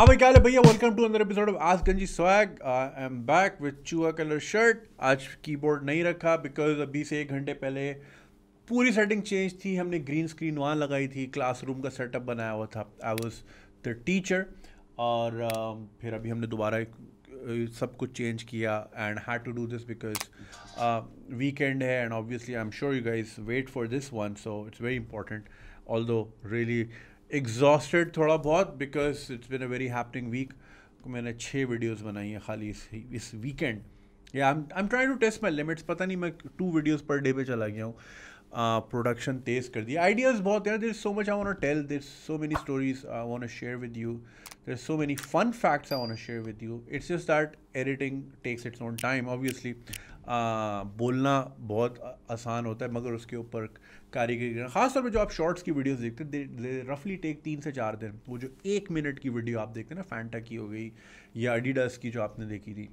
हाँ भाई क्या है भैया welcome to another episode of आज गंजी swag I am back with चूहा कलर शर्ट आज कीबोर्ड नहीं रखा बिकॉज अभी से एक घंटे पहले पूरी सेटिंग चेंज थी हमने ग्रीन स्क्रीन वहाँ लगाई थी क्लासरूम का सेटअप बनाया हुआ था आई वॉज द टीचर और um, फिर अभी हमने दोबारा सब कुछ चेंज किया and had to do this because weekend है and obviously I am sure you guys wait for this one so it's very important although really exhausted थोड़ा बहुत because it's been a very happening week मैंने छः videos बनाई हैं खाली इस इस वीकेंड या I am try to test my limits पता नहीं मैं टू वीडियोज़ पर डे पे चला गया हूँ प्रोडक्शन uh, तेज कर दिया आइडियाज़ बहुत यार there so much I want tell there so many stories I want share with you there so many fun facts I want share with you it's just that editing takes it's on time obviously ah, बोलना बहुत आसान होता है मगर उसके ऊपर कारीगरी करना खासतौर पर जो आप शॉर्ट्स की वीडियोस देखते हैं रफली टेक तीन से चार दिन वो जो एक मिनट की वीडियो आप देखते हैं ना फैंटा की हो गई या अडीडास की जो आपने देखी थी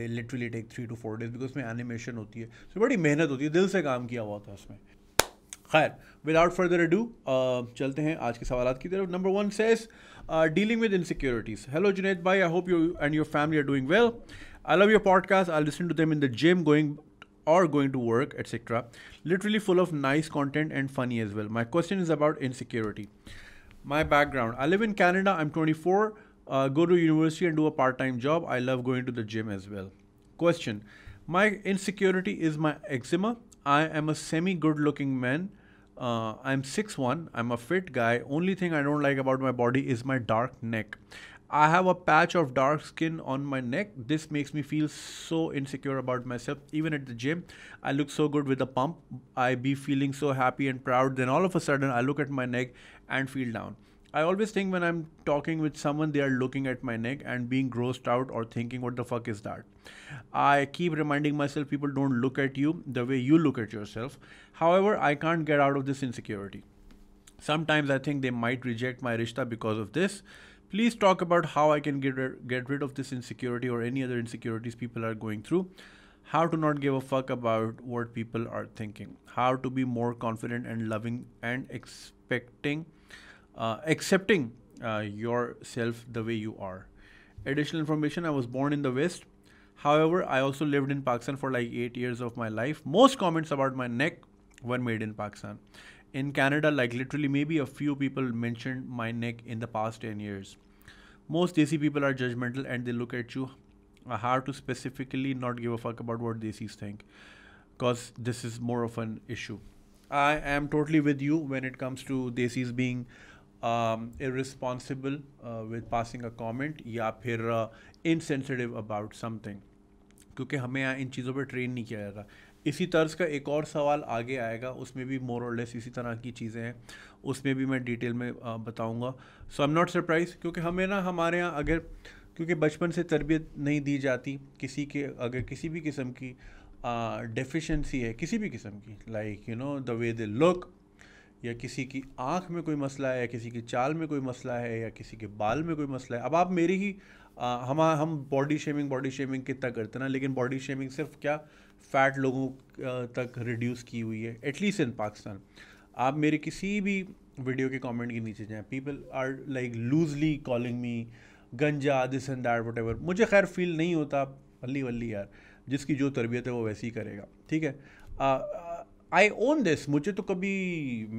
they literally take three to four days because उसमें एनिमेशन होती है सो so, बड़ी मेहनत होती है दिल से काम किया हुआ होता है उसमें खैर विदाउट फर्दर डू चलते हैं आज के सवाल की तरफ number one says dealing with insecurities hello Junaid भाई I hope you and your family are doing well I love your podcast. I listen to them in the gym, going or going to work, etc. Literally full of nice content and funny as well. My question is about insecurity. My background. I live in Canada. I'm 24. Uh, go to university and do a part-time job. I love going to the gym as well. Question. My insecurity is my eczema. I am a semi-good-looking man. Uh, I'm 6'1. I'm a fit guy. Only thing I don't like about my body is my dark neck. I have a patch of dark skin on my neck. This makes me feel so insecure about myself. Even at the gym, I look so good with a pump. I be feeling so happy and proud. Then all of a sudden, I look at my neck and feel down. I always think when I'm talking with someone, they are looking at my neck and being grossed out or thinking, what the fuck is that? I keep reminding myself people don't look at you the way you look at yourself. However, I can't get out of this insecurity. Sometimes I think they might reject my rishta because of this please talk about how I can get, get rid of this insecurity or any other insecurities people are going through. How to not give a fuck about what people are thinking. How to be more confident and loving and expecting, uh, accepting uh, yourself the way you are. Additional information I was born in the West. However, I also lived in Pakistan for like eight years of my life. Most comments about my neck were made in Pakistan in Canada, like literally maybe a few people mentioned my neck in the past 10 years. Most DC people are judgmental and they look at you uh, hard to specifically not give a fuck about what DCs think because this is more of an issue. I am totally with you when it comes to DCs being um, irresponsible uh, with passing a comment या फिर uh, insensitive about something. क्योंकि हमें इन चीज़ों पर train नहीं किया जाता इसी तर्ज का एक और सवाल आगे आएगा उसमें भी मोर और लेस इसी तरह की चीज़ें हैं उसमें भी मैं डिटेल में बताऊँगा so I am not surprise क्योंकि हमें ना हमारे यहाँ अगर क्योंकि बचपन से तरबियत नहीं दी जाती किसी के अगर किसी भी किस्म की डेफिशिएंसी है किसी भी किस्म की like you know the way they look या किसी की आँख में कोई मसला है या किसी की चाल में कोई मसला है या किसी के बाल में कोई मसला है अब आप मेरी ही हम हम बॉडी शेमिंग बॉडी शेमिंग कितना करते हैं ना लेकिन बॉडी शेमिंग सिर्फ क्या फैट लोगों तक रिड्यूस की हुई है एटलीस्ट इन पाकिस्तान आप मेरे किसी भी वीडियो के कमेंट के नीचे जाएं people are like loosely calling me गंजा this and that whatever मुझे खैर फील नहीं होता वल्ली वल्ली यार जिसकी जो तरबियत है वो वैसे ही करेगा ठीक है आई ओन दिस मुझे तो कभी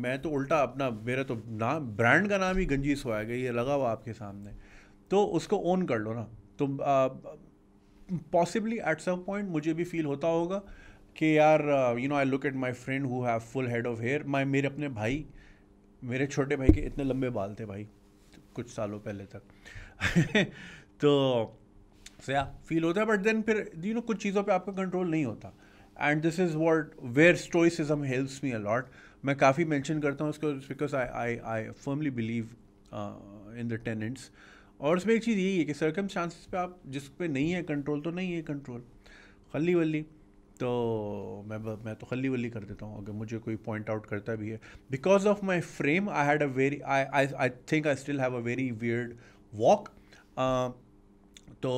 मैं तो उल्टा अपना मेरा तो नाम ब्रांड का नाम ही गंजी सोया गया ये लगा हुआ आपके सामने तो उसको ओन कर लो ना तो पॉसिबली एट सम पॉइंट मुझे भी फील होता होगा कि यार you know I look at my friend who have full head of hair my मेरे अपने भाई मेरे छोटे भाई के इतने लंबे बाल थे भाई कुछ सालों पहले तक तो सया या फील होता है बट देन फिर यू नो कुछ चीज़ों पे आपका कंट्रोल नहीं होता and this is what where stoicism helps me a lot मैं काफ़ी मैंशन करता हूँ उसको because I I I firmly believe in the tenets और उसमें एक चीज़ यही है कि सरकम चांसेस पे आप जिस पे नहीं है कंट्रोल तो नहीं है कंट्रोल खली वली तो मैं मैं तो खली वली कर देता हूँ अगर मुझे कोई पॉइंट आउट करता भी है because of my frame I had a very I I I think I still have a very weird walk तो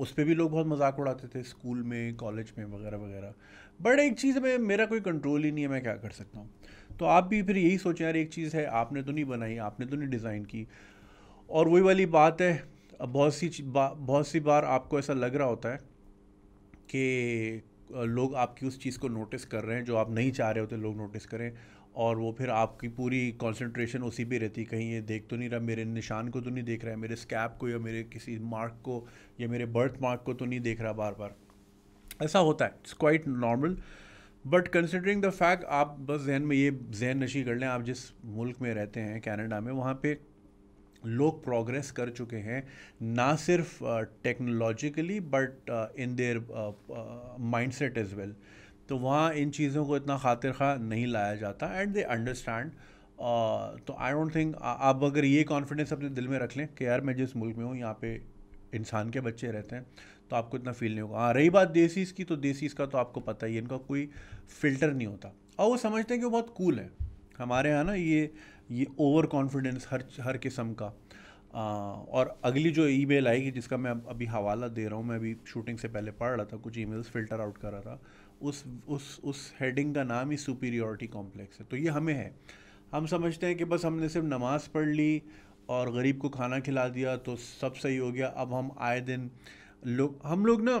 उस पर भी लोग बहुत मजाक उड़ाते थे स्कूल में कॉलेज में वगैरह वगैरह बट एक चीज़ में मेरा कोई कंट्रोल ही नहीं है मैं क्या कर सकता हूँ तो आप भी फिर यही सोचें यार एक चीज़ है आपने तो नहीं बनाई आपने तो नहीं डिज़ाइन की और वही वाली बात है बहुत सी बहुत सी बार आपको ऐसा लग रहा होता है कि लोग आपकी उस चीज़ को नोटिस कर रहे हैं जो आप नहीं चाह रहे होते लोग नोटिस करें और वो फिर आपकी पूरी कंसंट्रेशन उसी पे रहती कहीं ये देख तो नहीं रहा मेरे निशान को तो नहीं देख रहा है मेरे स्कैप को या मेरे किसी मार्क को या मेरे बर्थ मार्क को तो नहीं देख रहा बार बार ऐसा होता है it's quite normal but considering the fact आप बस जहन में ये जहन नशी कर लें आप जिस मुल्क में रहते हैं कैनेडा में वहाँ पर लोग प्रोग्रेस कर चुके हैं ना सिर्फ technologically but in their mindset is well तो वहाँ इन चीज़ों को इतना खातिर खा नहीं लाया जाता एंड दे अंडरस्टैंड तो आई डोंट थिंक आप अगर ये कॉन्फिडेंस अपने दिल में रख लें कि यार मैं जिस मुल्क में हूँ यहाँ पे इंसान के बच्चे रहते हैं तो आपको इतना फील नहीं होगा हाँ रही बात देसीज़ की तो देसीज़ का तो आपको पता ही है इनका कोई फिल्टर नहीं होता और वो समझते हैं कि वो बहुत कूल है हमारे यहाँ ना ये ये ओवर कॉन्फिडेंस हर हर किस्म का आ, और अगली जो ईमेल आएगी जिसका मैं अभी हवाला दे रहा हूँ मैं अभी शूटिंग से पहले पढ़ रहा था कुछ ईमेल्स फिल्टर आउट कर रहा था उस उस उस हेडिंग का नाम ही सुपीरियॉरिटी कॉम्प्लेक्स है तो ये हमें है हम समझते हैं कि बस हमने सिर्फ नमाज़ पढ़ ली और गरीब को खाना खिला दिया तो सब सही हो गया अब हम आए दिन लोग हम लोग ना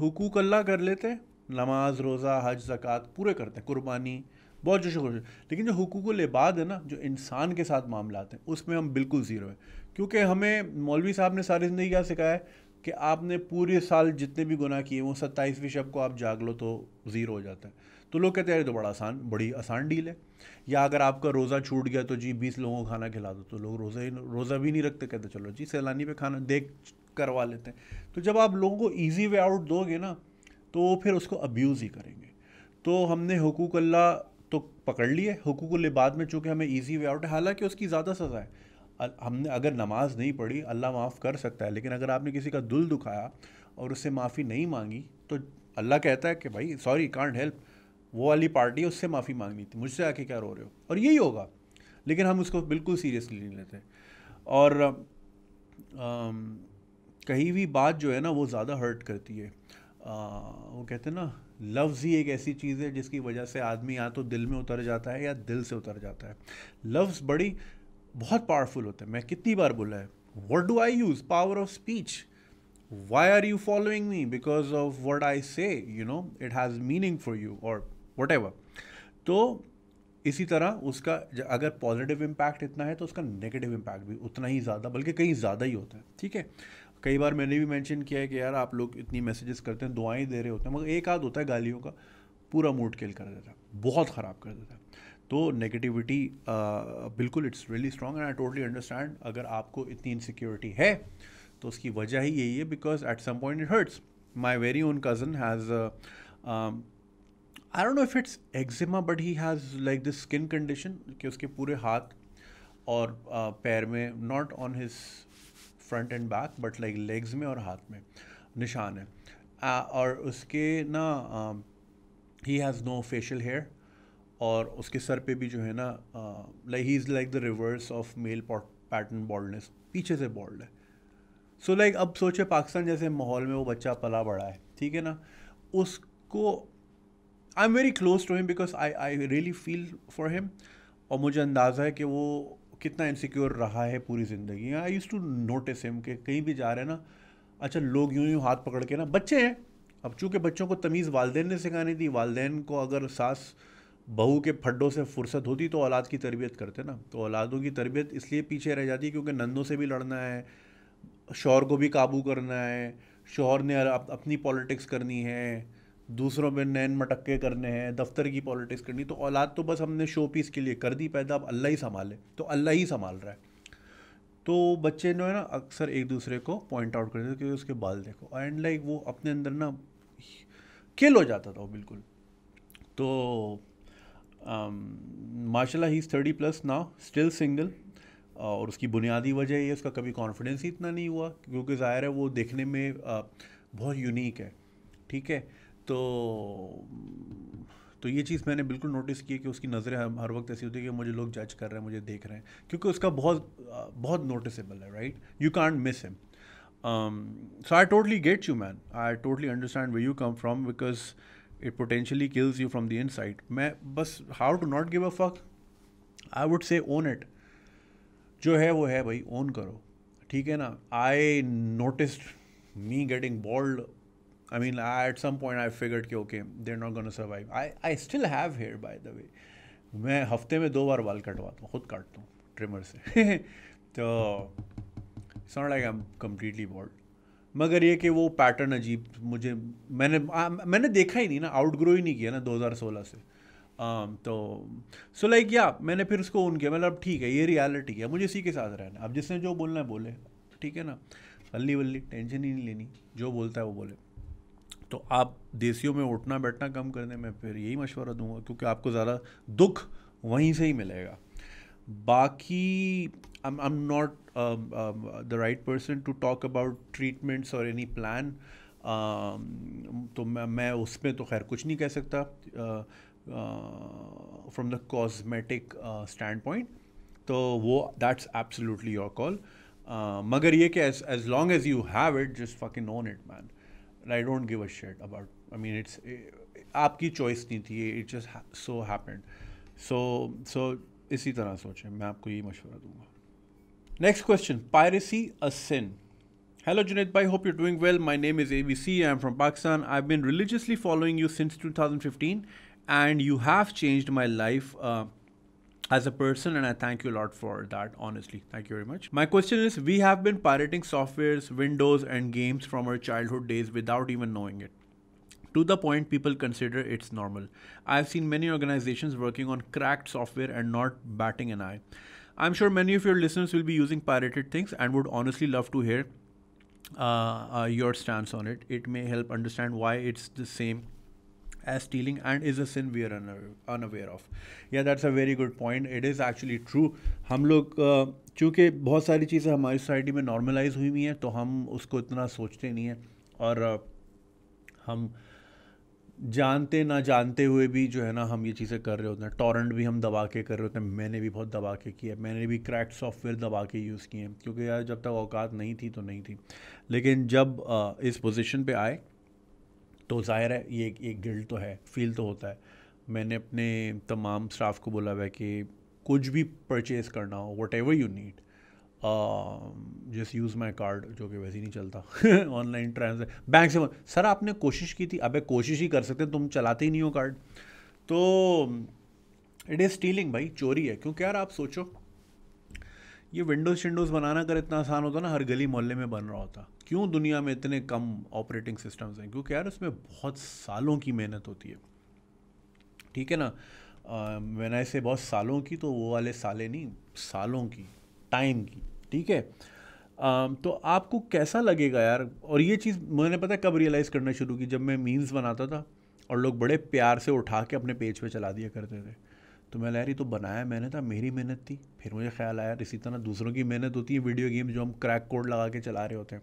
हुकूक अल्लाह कर लेते नमाज रोज़ा हज ज़क़़त पूरे करते हैं कुर्बानी बहुत जोश खोश लेकिन जो हकूक लिबाद है ना जो इंसान के साथ मामला हैं उसमें हम बिल्कुल ज़ीरो हैं क्योंकि हमें मौलवी साहब ने सारी ज़िंदगी क्या सिखाया है कि आपने पूरे साल जितने भी गुनाह किए वो सत्ताईसवीं शब को आप जाग लो तो ज़ीरो हो जाता है तो लोग कहते हैं तो बड़ा आसान बड़ी आसान डील है या अगर आपका रोज़ा छूट गया तो जी बीस लोगों को खाना खिला दो तो लोग रोज़ा ही रोज़ा भी नहीं रखते कहते चलो जी सैलानी पे खाना देख करवा लेते हैं तो जब आप लोगों को ईजी वे आउट दोगे ना तो फिर उसको अब्यूज़ ही करेंगे तो हमने हकूक अल्लाह तो पकड़ लिए हुकूक लिबाद में चूँकि हमें ईजी वे आउट है हालाँकि उसकी ज़्यादा सज़ा है हमने अगर नमाज नहीं पढ़ी अल्लाह माफ़ कर सकता है लेकिन अगर आपने किसी का दिल दुखाया और उससे माफ़ी नहीं मांगी तो अल्लाह कहता है कि भाई सॉरी कांट हेल्प वो वाली पार्टी उससे माफ़ी मांगनी थी मुझसे आके क्या रो रहे हो और यही होगा लेकिन हम उसको बिल्कुल सीरियसली नहीं लेते और आ, कहीं भी बात जो है ना वो ज़्यादा हर्ट करती है वो कहते हैं ना लफ्ज़ ही एक ऐसी चीज़ है जिसकी वजह से आदमी या तो दिल में उतर जाता है या दिल से उतर जाता है लफ्ज़ बड़ी बहुत पावरफुल होते हैं मैं कितनी बार बोला है what do I use power of speech why are you following me because of what I say you know it has meaning for you और वट एवर तो इसी तरह उसका अगर पॉजिटिव इम्पैक्ट इतना है तो उसका नेगेटिव इम्पैक्ट भी उतना ही ज़्यादा बल्कि कहीं ज़्यादा ही होता है ठीक है कई बार मैंने भी मेंशन किया है कि यार आप लोग इतनी मैसेजेस करते हैं दुआएं दे रहे होते हैं मगर एक आध होता है गालियों का पूरा मूड किल कर देता है बहुत ख़राब कर देता है तो नेगेटिविटी बिल्कुल it's really strong and I totally understand अगर आपको इतनी इनसिक्योरिटी है तो उसकी वजह ही यही है because at some point it hurts my very own cousin has I don't know if it's eczema but he has like this skin condition कि उसके पूरे हाथ और uh, पैर में not on his front and back but like legs में और हाथ में निशान है आ, और उसके ना he has no facial hair और उसके सर पे भी जो है ना like he is like the reverse of male pattern baldness पीछे से बॉल्ड है सो so, लाइक like, अब सोचे पाकिस्तान जैसे माहौल में वो बच्चा पला बड़ा है ठीक है ना उसको I am very close to him because I I really feel for him और मुझे अंदाज़ा है कि वो कितना इनसिक्योर रहा है पूरी ज़िंदगी I use to notice him के कहीं भी जा रहे हैं ना अच्छा लोग यूं यूं हाथ पकड़ के ना बच्चे हैं अब चूँकि बच्चों को तमीज़ वालदेन ने सिखानी थी वालदेन को अगर सास बहू के फड्डों से फुर्सत होती तो औलाद की तरबियत करते ना तो औलादों की तरबियत इसलिए पीछे रह जाती क्योंकि नंदों से भी लड़ना है शोहर को भी काबू करना है शोहर ने अपनी पॉलिटिक्स करनी है दूसरों में नैन मटक्के करने हैं दफ्तर की पॉलिटिक्स करनी तो औलाद तो बस हमने शो पीस के लिए कर दी पैदा अब अल्लाह ही संभाले तो अल्लाह ही संभाल रहा है तो बच्चे जो है ना अक्सर एक दूसरे को पॉइंट आउट करते थे क्योंकि उसके बाल देखो एंड लाइक वो अपने अंदर ना किल हो जाता था वो बिल्कुल तो um, माशाल्लाह ही इज़ थर्टी प्लस ना स्टिल सिंगल और उसकी बुनियादी वजह ये उसका कभी कॉन्फिडेंस ही इतना नहीं हुआ क्योंकि ज़ाहिर है वो देखने में uh, बहुत यूनिक है ठीक है तो तो ये चीज़ मैंने बिल्कुल नोटिस की है कि उसकी नज़रें हर वक्त ऐसी होती है कि मुझे लोग जज कर रहे हैं मुझे देख रहे हैं क्योंकि उसका बहुत बहुत नोटिसेबल है right you can't miss him so I totally get you man I totally understand way you come from because it potentially kills you from the inside मैं बस how to not give a fuck I would say own it जो है वो है भाई own करो ठीक है ना I notice me getting bald I mean, I, at some point I figured कि okay, they're not going to survive. I I still have hair by the way. मैं हफ्ते में दो बार बाल कटवाता हूँ खुद काटता हूँ ट्रिमर से तो it's not like I am completely bald मगर ये कि वो पैटर्न अजीब मुझे मैंने आ, मैंने देखा ही नहीं ना आउट ग्रो ही नहीं किया ना 2016 से आ, um, तो सो लाइक या मैंने फिर उसको ऑन किया मतलब ठीक है ये रियलिटी है मुझे इसी के साथ रहना अब जिसने जो बोलना है बोले ठीक है ना अल्ली वल्ली टेंशन ही नहीं लेनी जो बोलता है वो बोले तो आप देसियों में उठना बैठना कम करने में फिर यही मशवरा दूंगा क्योंकि आपको ज़्यादा दुख वहीं से ही मिलेगा बाकी I am not the right person to talk about treatments और एनी प्लान तो मैं मैं उसमें तो खैर कुछ नहीं कह सकता from the cosmetic standpoint तो वो दैट्स एब्सोल्युटली योर कॉल मगर ये कि as long as you have it just fucking own it man and I don't give a shit about. I mean, it's eh, आपकी choice नहीं थी it just so happened so so इसी तरह सोचें मैं आपको यही मशवरा दूंगा next question piracy a sin Hello Junaid Bhai, hope you're doing well. My name is ABC. I'm from Pakistan. I've been religiously following you since 2015 and you have changed my life. Uh, as a person and i thank you a lot for that honestly thank you very much my question is we have been pirating softwares windows and games from our childhood days without even knowing it to the point people consider it's normal i've seen many organizations working on cracked software and not batting an eye i'm sure many of your listeners will be using pirated things and would honestly love to hear uh, uh, your stance on it it may help understand why it's the same as stealing and is a sin we are unaware of. Yeah, that's a very good point. It is actually true. हम लोग चूँकि बहुत सारी चीज़ें हमारी society में normalise हुई हुई हैं तो हम उसको इतना सोचते नहीं हैं और हम जानते ना जानते हुए भी जो है ना हम ये चीज़ें कर रहे होते हैं टॉरेंट भी हम दबा के कर रहे होते हैं मैंने भी बहुत दबा के किया मैंने भी क्रैक सॉफ्टवेयर दबा के यूज़ किए हैं क्योंकि यार जब तक औकात नहीं थी तो नहीं थी लेकिन जब इस पोजीशन पे आए तो ज़ाहिर है ये एक गिल्ड तो है फील तो होता है मैंने अपने तमाम स्टाफ को बोला हुआ कि कुछ भी परचेज़ करना हो whatever you need just use my card जो कि वैसे ही नहीं चलता ऑनलाइन ट्रांजेक्शन बैंक से सर आपने कोशिश की थी एक कोशिश ही कर सकते तुम चलाते ही नहीं हो कार्ड तो इट इज़ स्टीलिंग भाई चोरी है क्योंकि यार आप सोचो ये विंडोज़ शिंडोज़ बनाना अगर इतना आसान होता ना हर गली मोहल्ले में बन रहा होता क्यों दुनिया में इतने कम ऑपरेटिंग सिस्टम्स हैं क्योंकि यार उसमें बहुत सालों की मेहनत होती है ठीक है ना मैंने ऐसे बहुत सालों की तो वो वाले साले नहीं सालों की टाइम की ठीक है तो आपको कैसा लगेगा यार और ये चीज़ मैंने पता है कब रियलाइज़ करना शुरू की जब मैं मीन्स बनाता था और लोग बड़े प्यार से उठा के अपने पेज पे चला दिया करते थे तो मैं यार रही तो बनाया मैंने था मेरी मेहनत थी फिर मुझे ख्याल आया इसी तरह दूसरों की मेहनत होती है वीडियो गेम जो हम क्रैक कोड लगा के चला रहे होते हैं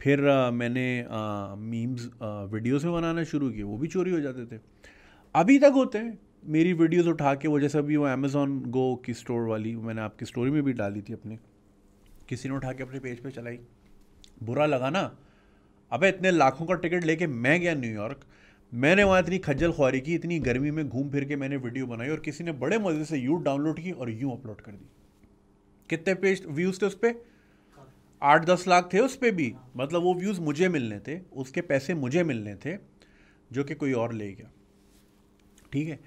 फिर आ, मैंने आ, मीम्स आ, वीडियो से बनाना शुरू किए वो भी चोरी हो जाते थे अभी तक होते हैं मेरी वीडियोस उठा के वो जैसे अभी वो अमेज़ोन गो की स्टोर वाली मैंने आपकी स्टोरी में भी डाली थी अपने किसी ने उठा के अपने पेज पे चलाई बुरा लगा ना अबे इतने लाखों का टिकट लेके मैं गया न्यूयॉर्क मैंने वहाँ इतनी खज्जल ख्वारी की इतनी गर्मी में घूम फिर के मैंने वीडियो बनाई और किसी ने बड़े मज़े से यू डाउनलोड की और यूँ अपलोड कर दी कितने पेज व्यूज़ थे उस पर आठ दस लाख थे उस पर भी मतलब वो व्यूज़ मुझे मिलने थे उसके पैसे मुझे मिलने थे जो कि कोई और ले गया ठीक है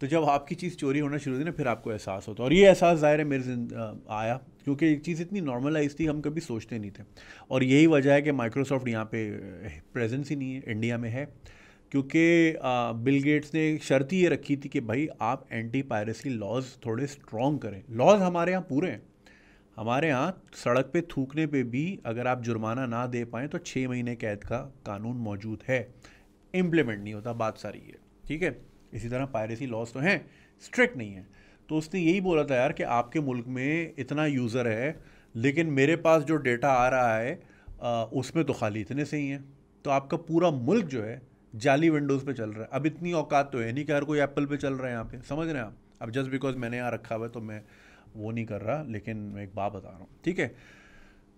तो जब आपकी चीज़ चोरी होना शुरू हुई ना फिर आपको एहसास होता और ये एहसास ज़ाहिर है मेरे आया क्योंकि एक चीज़ इतनी नॉर्मलाइज थी हम कभी सोचते नहीं थे और यही वजह है कि माइक्रोसॉफ्ट यहाँ पे प्रेजेंस ही नहीं है इंडिया में है क्योंकि बिल गेट्स ने शर्त ये रखी थी कि भाई आप एंटी पायरेसी लॉज थोड़े स्ट्रॉन्ग करें लॉज हमारे यहाँ पूरे हैं हमारे यहाँ सड़क पे थूकने पे भी अगर आप जुर्माना ना दे पाएँ तो छः महीने कैद का कानून मौजूद है इम्प्लीमेंट नहीं होता बात सारी है ठीक है इसी तरह पायरेसी लॉज तो हैं स्ट्रिक्ट नहीं है तो उसने यही बोला था यार कि आपके मुल्क में इतना यूज़र है लेकिन मेरे पास जो डेटा आ रहा है उसमें तो खाली इतने से ही हैं तो आपका पूरा मुल्क जो है जाली विंडोज़ पे चल रहा है अब इतनी औकात तो है नहीं कि हर कोई एप्पल पे चल रहा है यहाँ पे समझ रहे हैं आप अब जस्ट बिकॉज मैंने यहाँ रखा हुआ है तो मैं वो नहीं कर रहा लेकिन मैं एक बात बता रहा हूँ ठीक है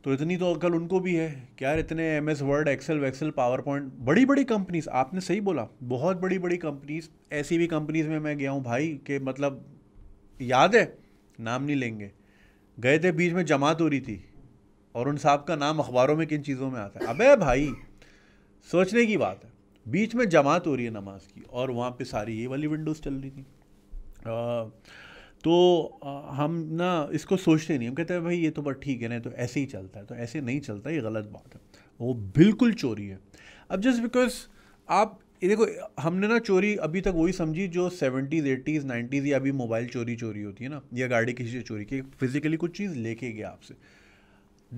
तो इतनी तो अकल उनको भी है क्या यार इतने एम एस वर्ड एक्सेल वैक्सेल पावर पॉइंट बड़ी बड़ी कंपनीज आपने सही बोला बहुत बड़ी बड़ी कंपनीज ऐसी भी कंपनीज में मैं गया हूँ भाई के मतलब याद है नाम नहीं लेंगे गए थे बीच में जमात हो रही थी और उन साहब का नाम अखबारों में किन चीज़ों में आता है अबे भाई सोचने की बात है बीच में जमात हो रही है नमाज की और वहाँ पे सारी ये वाली विंडोज़ चल रही थी आ, तो आ, हम ना इसको सोचते नहीं हम कहते हैं भाई ये तो बस ठीक है ना तो ऐसे ही चलता है तो ऐसे नहीं चलता ये गलत बात है वो बिल्कुल चोरी है अब जस्ट बिकॉज आप देखो हमने ना चोरी अभी तक वही समझी जो सेवेंटीज़ एटीज़ नाइन्टीज़ या अभी मोबाइल चोरी चोरी होती है ना या गाड़ी किसी से चोरी की फिज़िकली कुछ चीज़ लेके गया आपसे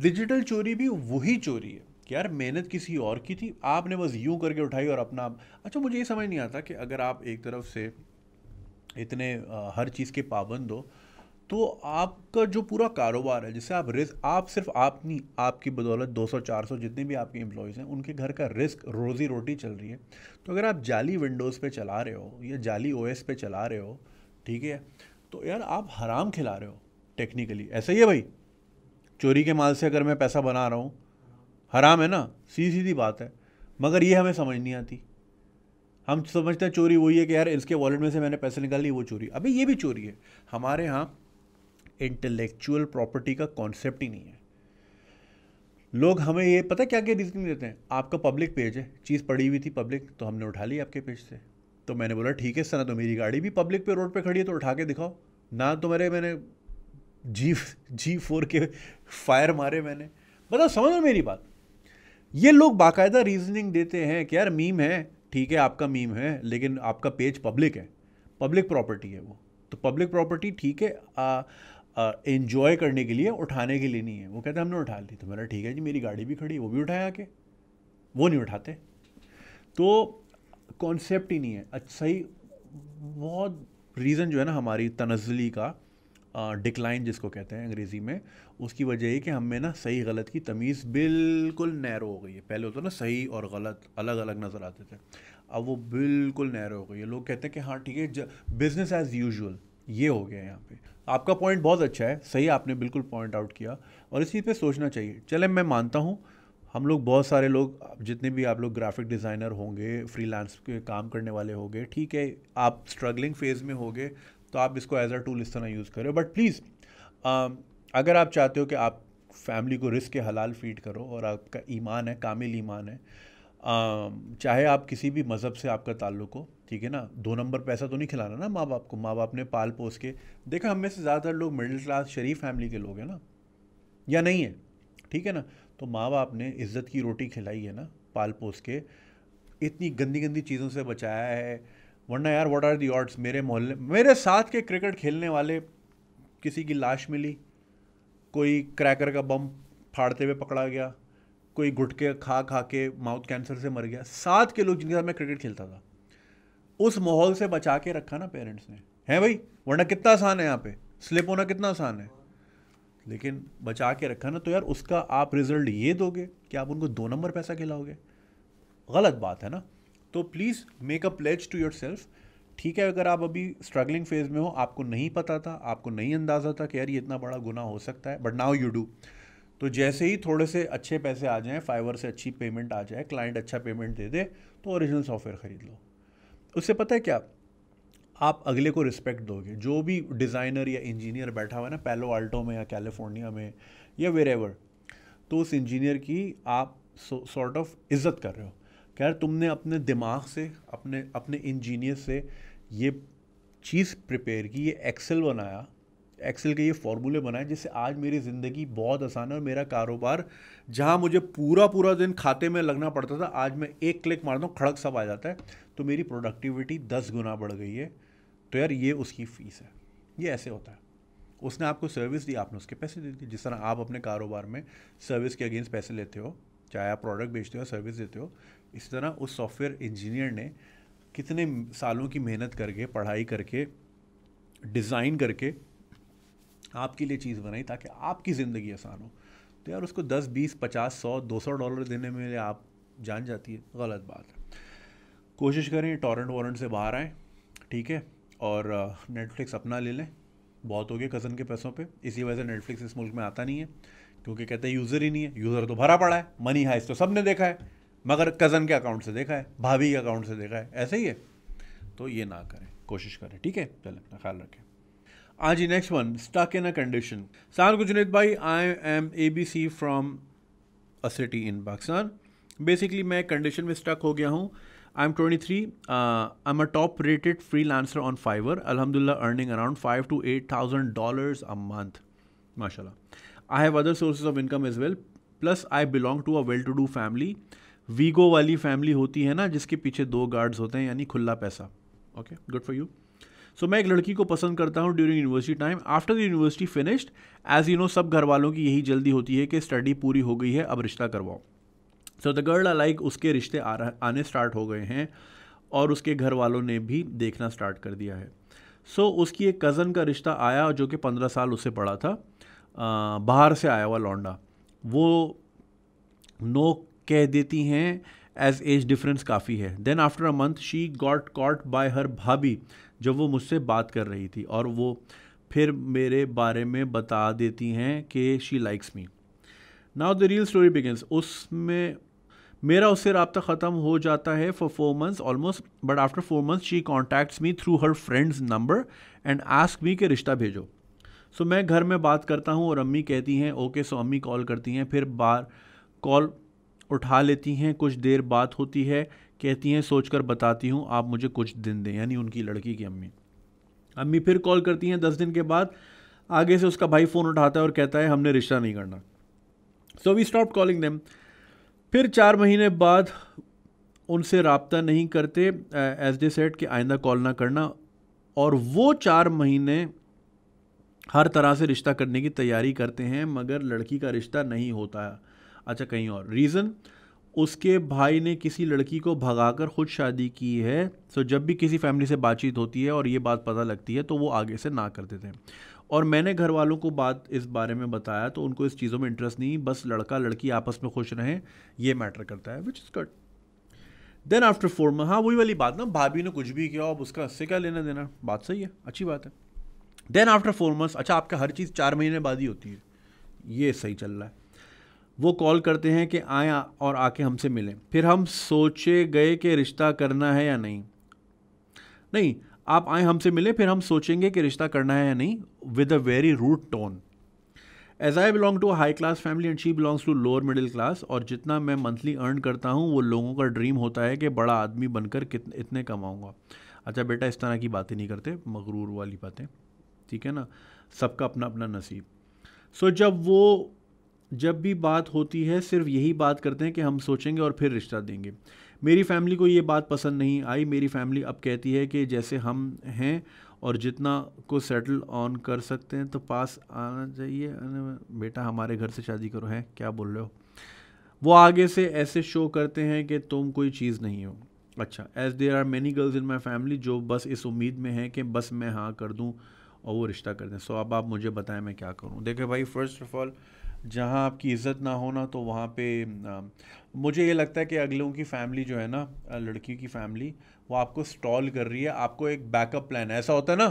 डिजिटल चोरी भी वही चोरी है कि यार मेहनत किसी और की थी आपने बस यूँ करके उठाई और अपना अच्छा मुझे ये समझ नहीं आता कि अगर आप एक तरफ से इतने हर चीज़ के पाबंद हो तो आपका जो पूरा कारोबार है जिससे आप रिस्क आप सिर्फ आप नहीं आपकी बदौलत 200 400 जितने भी आपके एम्प्लॉयज़ हैं उनके घर का रिस्क रोज़ी रोटी चल रही है तो अगर आप जाली विंडोज़ पे चला रहे हो या जाली ओ पे चला रहे हो ठीक है तो यार आप हराम खिला रहे हो टेक्निकली ऐसा ही है भाई चोरी के माल से अगर मैं पैसा बना रहा हूँ हराम है ना सीधी सीधी बात है मगर ये हमें समझ नहीं आती हम समझते हैं चोरी वही है कि यार इसके वॉलेट में से मैंने पैसे निकाल लिए वो चोरी अभी ये भी चोरी है हमारे यहाँ इंटेलेक्चुअल प्रॉपर्टी का कॉन्सेप्ट ही नहीं है लोग हमें ये पता क्या क्या रीजनिंग देते हैं आपका पब्लिक पेज है चीज़ पड़ी हुई थी पब्लिक तो हमने उठा ली आपके पेज से तो मैंने बोला ठीक है सर तो मेरी गाड़ी भी पब्लिक पे रोड पे खड़ी है तो उठा के दिखाओ ना तो मेरे मैंने जी जी फोर के फायर मारे मैंने बताओ मतलब समझ मेरी बात ये लोग बाकायदा रीजनिंग देते हैं कि यार मीम है ठीक है आपका मीम है लेकिन आपका पेज पब्लिक है पब्लिक प्रॉपर्टी है वो तो पब्लिक प्रॉपर्टी ठीक है इन्जॉय करने के लिए उठाने के लिए नहीं है वो कहते हमने उठा ली तो मेरा ठीक है जी मेरी गाड़ी भी खड़ी वो भी उठाए आके वो नहीं उठाते तो कॉन्सेप्ट ही नहीं है अच्छा ही बहुत रीज़न जो है ना हमारी तनजली का डिक्लाइन जिसको कहते हैं अंग्रेज़ी में उसकी वजह ये कि हम में ना सही गलत की तमीज़ बिल्कुल नैरो हो गई है पहले होता तो ना सही और गलत अलग अलग नज़र आते थे अब वो बिल्कुल नैरो हो गई है लोग कहते हैं कि हाँ ठीक है बिज़नेस एज़ यूजल ये हो गया यहाँ पर आपका पॉइंट बहुत अच्छा है सही आपने बिल्कुल पॉइंट आउट किया और इस चीज़ सोचना चाहिए चले मैं मानता हूँ हम लोग बहुत सारे लोग जितने भी आप लोग ग्राफिक डिज़ाइनर होंगे फ्रीलांस के काम करने वाले होंगे ठीक है आप स्ट्रगलिंग फेज़ में होंगे तो आप इसको एज अ टूल इस तरह यूज़ करो बट प्लीज़ अगर आप चाहते हो कि आप फैमिली को रिस्क के हलाल फीड करो और आपका ईमान है कामिल ईमान है um, चाहे आप किसी भी मज़हब से आपका ताल्लुक हो ठीक है ना दो नंबर पैसा तो नहीं खिलाना ना माँ बाप को माँ बाप ने पाल पोस के देखा हमें से ज़्यादातर लोग मिडिल क्लास शरीफ फैमिली के लोग हैं ना या नहीं है ठीक है ना तो माँ बाप ने इज़्ज़त की रोटी खिलाई है ना पाल पोस के इतनी गंदी गंदी चीज़ों से बचाया है वरना यार व्हाट आर दी ऑड्स मेरे मोहल्ले मेरे साथ के क्रिकेट खेलने वाले किसी की लाश मिली कोई क्रैकर का बम फाड़ते हुए पकड़ा गया कोई गुटके खा खा के माउथ कैंसर से मर गया साथ के लोग जिनके साथ मैं क्रिकेट खेलता था उस माहौल से बचा के रखा ना पेरेंट्स ने हैं भाई वरना कितना आसान है यहाँ पे स्लिप होना कितना आसान है लेकिन बचा के रखा ना तो यार उसका आप रिजल्ट ये दोगे कि आप उनको दो नंबर पैसा खिलाओगे गलत बात है ना तो please make a pledge to yourself ठीक है अगर आप अभी स्ट्रगलिंग फेज़ में हो आपको नहीं पता था आपको नहीं अंदाज़ा था कि यार ये इतना बड़ा गुना हो सकता है बट नाउ यू डू तो जैसे ही थोड़े से अच्छे पैसे आ जाएं फाइवर से अच्छी पेमेंट आ जाए क्लाइंट अच्छा पेमेंट दे दे तो ओरिजिनल सॉफ्टवेयर ख़रीद लो उससे पता है क्या आप अगले को रिस्पेक्ट दोगे जो भी डिज़ाइनर या इंजीनियर बैठा हुआ है ना पैलो आल्टो में या कैलिफोर्निया में या वेरेवर तो उस इंजीनियर की आप सॉर्ट ऑफ इज़्ज़त कर रहे हो यार तुमने अपने दिमाग से अपने अपने इंजीनियर से ये चीज़ प्रिपेयर की ये एक्सेल बनाया एक्सेल के ये फॉर्मूले बनाए जिससे आज मेरी ज़िंदगी बहुत आसान है और मेरा कारोबार जहाँ मुझे पूरा पूरा दिन खाते में लगना पड़ता था आज मैं एक क्लिक मारता हूँ खड़क सब आ जाता है तो मेरी प्रोडक्टिविटी दस गुना बढ़ गई है तो यार ये उसकी फ़ीस है ये ऐसे होता है उसने आपको सर्विस दी आपने उसके पैसे दे दिए जिस तरह आप अपने कारोबार में सर्विस के अगेंस्ट पैसे लेते हो चाहे आप प्रोडक्ट बेचते हो सर्विस देते हो इसी तरह उस सॉफ्टवेयर इंजीनियर ने कितने सालों की मेहनत करके पढ़ाई करके डिज़ाइन करके आपके लिए चीज़ बनाई ताकि आपकी ज़िंदगी आसान हो तो यार उसको दस बीस पचास सौ दो सौ डॉलर देने में आप जान जाती है गलत बात है कोशिश करें टॉरेंट वॉरेंट से बाहर आएँ ठीक है और नेटफ्लिक्स अपना ले लें बहुत हो गया कज़न के पैसों पे इसी वजह से नेटफ्लिक्स इस मुल्क में आता नहीं है क्योंकि कहते हैं यूज़र ही नहीं है यूज़र तो भरा पड़ा है मनी हाइस तो सब ने देखा है मगर कज़न के अकाउंट से देखा है भाभी के अकाउंट से देखा है ऐसे ही है तो ये ना करें कोशिश करें ठीक है चलें अपना ख्याल रखें आज ही next one stuck in a condition sir गुजनेत भाई I am A B C from a city in Pakistan basically मैं कंडीशन में स्टक हो गया हूँ I am twenty three I am a top rated freelancer on Fiverr अलहमदिल्ला earning around five to eight thousand dollars a month माशा I have other sources of income as well plus I belong to a well to do family वीगो वाली family होती है ना जिसके पीछे दो गार्ड्स होते हैं यानी खुला पैसा okay good for you so मैं एक लड़की को पसंद करता हूँ during university time after the university finished as you know सब घर वालों की यही जल्दी होती है कि स्टडी पूरी हो गई है अब रिश्ता करवाओ so the girl I like उसके रिश्ते आने स्टार्ट हो गए हैं और उसके घर वालों ने भी देखना स्टार्ट कर दिया है सो so, उसकी एक कज़न का रिश्ता आया जो कि पंद्रह साल उससे पड़ा था आ, बाहर से आया हुआ लौंडा वो नो कह देती हैं एज एज डिफरेंस काफ़ी है then after a month she got caught by her भाभी जब वो मुझसे बात कर रही थी और वो फिर मेरे बारे में बता देती हैं कि she likes me now the real story begins उसमें मेरा उससे रबता ख़त्म हो जाता है for four months almost but after four months she contacts me through her friends number and ask me के रिश्ता भेजो सो so, मैं घर में बात करता हूँ और अम्मी कहती हैं ओके सो अम्मी कॉल करती हैं फिर बार कॉल उठा लेती हैं कुछ देर बात होती है कहती हैं सोच कर बताती हूँ आप मुझे कुछ दिन दें यानी उनकी लड़की की अम्मी अम्मी फिर कॉल करती हैं दस दिन के बाद आगे से उसका भाई फ़ोन उठाता है और कहता है हमने रिश्ता नहीं करना so we stop calling them फिर चार महीने बाद उनसे रबता नहीं करते एज डे सेट कि आइंदा कॉल ना करना और वो चार महीने हर तरह से रिश्ता करने की तैयारी करते हैं मगर लड़की का रिश्ता नहीं होता है अच्छा कहीं और रीज़न उसके भाई ने किसी लड़की को भगाकर खुद शादी की है सो जब भी किसी फैमिली से बातचीत होती है और ये बात पता लगती है तो वो आगे से ना कर देते हैं और मैंने घर वालों को बात इस बारे में बताया तो उनको इस चीज़ों में इंटरेस्ट नहीं बस लड़का लड़की आपस में खुश रहें ये मैटर करता है which is cut then after four month हाँ वही वाली बात ना भाभी ने कुछ भी किया अब उसका हिस्से क्या लेना देना बात सही है अच्छी बात है देन आफ्टर फोर मंथ्स अच्छा आपका हर चीज़ चार महीने बाद ही होती है ये सही चल रहा है वो कॉल करते हैं कि आए और आके हमसे मिलें फिर हम सोचे गए कि रिश्ता करना है या नहीं नहीं आप आए हमसे मिलें फिर हम सोचेंगे कि रिश्ता करना है या नहीं with a very rude tone as I belong to high class family and she belongs to lower middle class और जितना मैं मंथली अर्न करता हूँ वो लोगों का ड्रीम होता है कि बड़ा आदमी बनकर कितने इतने कमाऊँगा अच्छा बेटा इस तरह की बातें नहीं करते मगरूर वाली बातें ठीक है ना सबका अपना अपना नसीब सो so, जब वो जब भी बात होती है सिर्फ यही बात करते हैं कि हम सोचेंगे और फिर रिश्ता देंगे मेरी फैमिली को ये बात पसंद नहीं आई मेरी फैमिली अब कहती है कि जैसे हम हैं और जितना को सेटल ऑन कर सकते हैं तो पास आना चाहिए बेटा हमारे घर से शादी करो हैं क्या बोल रहे हो वो आगे से ऐसे शो करते हैं कि तुम कोई चीज़ नहीं हो अच्छा as there are many girls in my family जो बस इस उम्मीद में है कि बस मैं हाँ कर दूँ और वो रिश्ता कर दें सो so, अब आप मुझे बताएं मैं क्या करूँ देखें भाई फर्स्ट ऑफ ऑल जहाँ आपकी इज़्ज़त ना हो ना तो वहाँ पे मुझे ये लगता है कि अगलों की फैमिली जो है ना लड़की की फैमिली वो आपको स्टॉल कर रही है आपको एक बैकअप प्लान ऐसा होता है ना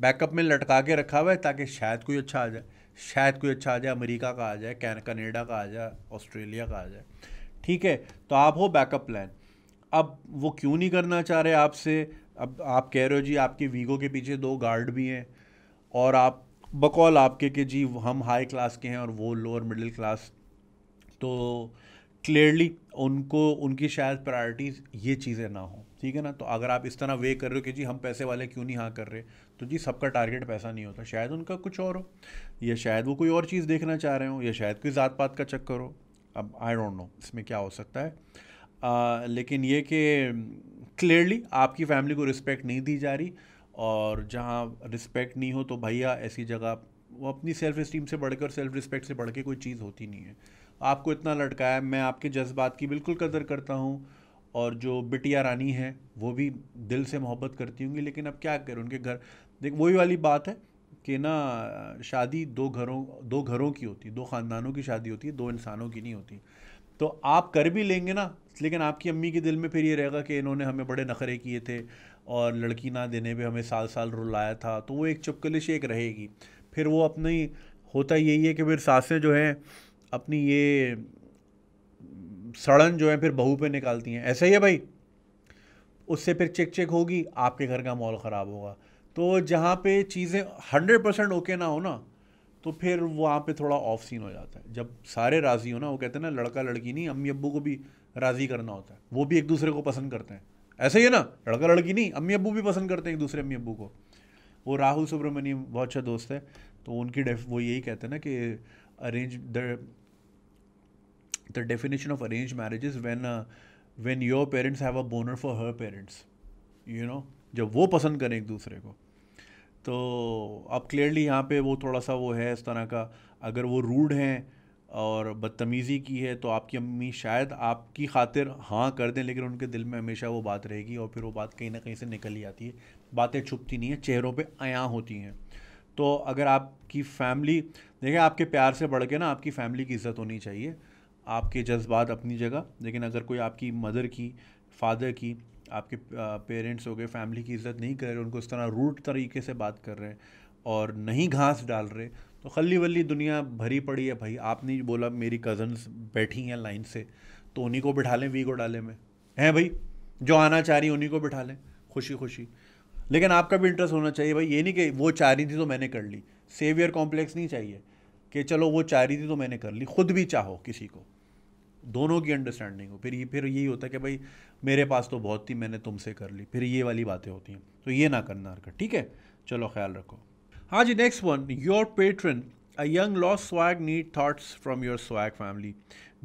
बैकअप में लटका के रखा हुआ है ताकि शायद कोई अच्छा आ जाए शायद कोई अच्छा आ जाए अमेरिका का आ जाए कैन कनेडा का आ जाए ऑस्ट्रेलिया का आ जाए ठीक है तो आप हो बैकअप प्लान अब वो क्यों नहीं करना चाह रहे आपसे अब आप कह रहे हो जी आपके वीगो के पीछे दो गार्ड भी हैं और आप बकौल आपके कि जी हम हाई क्लास के हैं और वो लोअर मिडिल क्लास तो क्लियरली उनको उनकी शायद प्रायोरिटीज़ ये चीज़ें ना हो ठीक है ना तो अगर आप इस तरह वे कर रहे हो कि जी हम पैसे वाले क्यों नहीं हाँ कर रहे तो जी सबका टारगेट पैसा नहीं होता शायद उनका कुछ और हो या शायद वो कोई और चीज़ देखना चाह रहे हो या शायद कोई ज़ात पात का चक्कर हो अब आई डोंट नो इसमें क्या हो सकता है आ, लेकिन ये कि क्लियरली आपकी फैमिली को रिस्पेक्ट नहीं दी जा रही और जहाँ रिस्पेक्ट नहीं हो तो भैया ऐसी जगह वो अपनी सेल्फ इस्टीम से बढ़ के और सेल्फ रिस्पेक्ट से बढ़ के कोई चीज़ होती नहीं है आपको इतना लटकाया मैं आपके जज्बात की बिल्कुल कदर करता हूँ और जो बिटिया रानी है वो भी दिल से मोहब्बत करती होंगी लेकिन अब क्या करें उनके घर देख वही वाली बात है कि ना शादी दो घरों दो घरों की होती दो ख़ानदानों की शादी होती है दो इंसानों की नहीं होती तो आप कर भी लेंगे ना लेकिन आपकी अम्मी के दिल में फिर ये रहेगा कि इन्होंने हमें बड़े नखरे किए थे और लड़की ना देने पे हमें साल साल रुलाया था तो वो एक चुपकलिश एक रहेगी फिर वो अपनी होता यही है कि फिर सासें जो हैं अपनी ये सड़न जो है फिर बहू पे निकालती हैं ऐसा ही है भाई उससे फिर चेक चेक होगी आपके घर का माहौल ख़राब होगा तो जहाँ पे चीज़ें हंड्रेड परसेंट ओके ना हो ना तो फिर वहाँ पे थोड़ा ऑफ सीन हो जाता है जब सारे राज़ी हो ना वो कहते हैं ना लड़का लड़की नहीं अम्मी अब्बू को भी राज़ी करना होता है वो भी एक दूसरे को पसंद करते हैं ऐसे ही है ना लड़का लड़की नहीं अम्मी अबू भी पसंद करते हैं एक दूसरे अम्मी अबू को वो राहुल सुब्रमण्यम बहुत अच्छा दोस्त है तो उनकी डेफ वो यही कहते हैं ना कि arrange the definition of arrange marriage when when your parents have a boner for her parents you know जब वो पसंद करें एक दूसरे को तो अब क्लियरली यहाँ पे वो थोड़ा सा वो है इस तरह का अगर वो रूड हैं और बदतमीज़ी की है तो आपकी अम्मी शायद आपकी खातिर हाँ कर दें लेकिन उनके दिल में हमेशा वो बात रहेगी और फिर वो बात कहीं ना कहीं से निकल ही आती है बातें छुपती नहीं है चेहरों पे आया होती हैं तो अगर आपकी फैमिली देखें आपके प्यार से बढ़ के ना आपकी फैमिली की इज़्ज़त होनी चाहिए आपके जज्बात अपनी जगह लेकिन अगर कोई आपकी मदर की फादर की आपके पेरेंट्स हो गए फैमिली की इज़्ज़त नहीं कर रहे उनको इस तरह रूट तरीके से बात कर रहे हैं और नहीं घास डाल रहे तो खली वली दुनिया भरी पड़ी है भाई आपने बोला मेरी कज़न्स बैठी हैं लाइन से तो उन्हीं को बिठा लें वी घोटाले में हैं भाई जो आना चाह रही उन्हीं को बिठा लें खुशी खुशी लेकिन आपका भी इंटरेस्ट होना चाहिए भाई ये नहीं कि वो चाह रही थी तो मैंने कर ली सेवियर कॉम्प्लेक्स नहीं चाहिए कि चलो वो चाह रही थी तो मैंने कर ली खुद भी चाहो किसी को दोनों की अंडरस्टैंडिंग हो फिर ये फिर यही होता है कि भाई मेरे पास तो बहुत थी मैंने तुमसे कर ली फिर ये वाली बातें होती हैं तो ये ना करना ठीक है चलो ख्याल रखो Haji, next one. Your patron, a young lost swag, need thoughts from your swag family.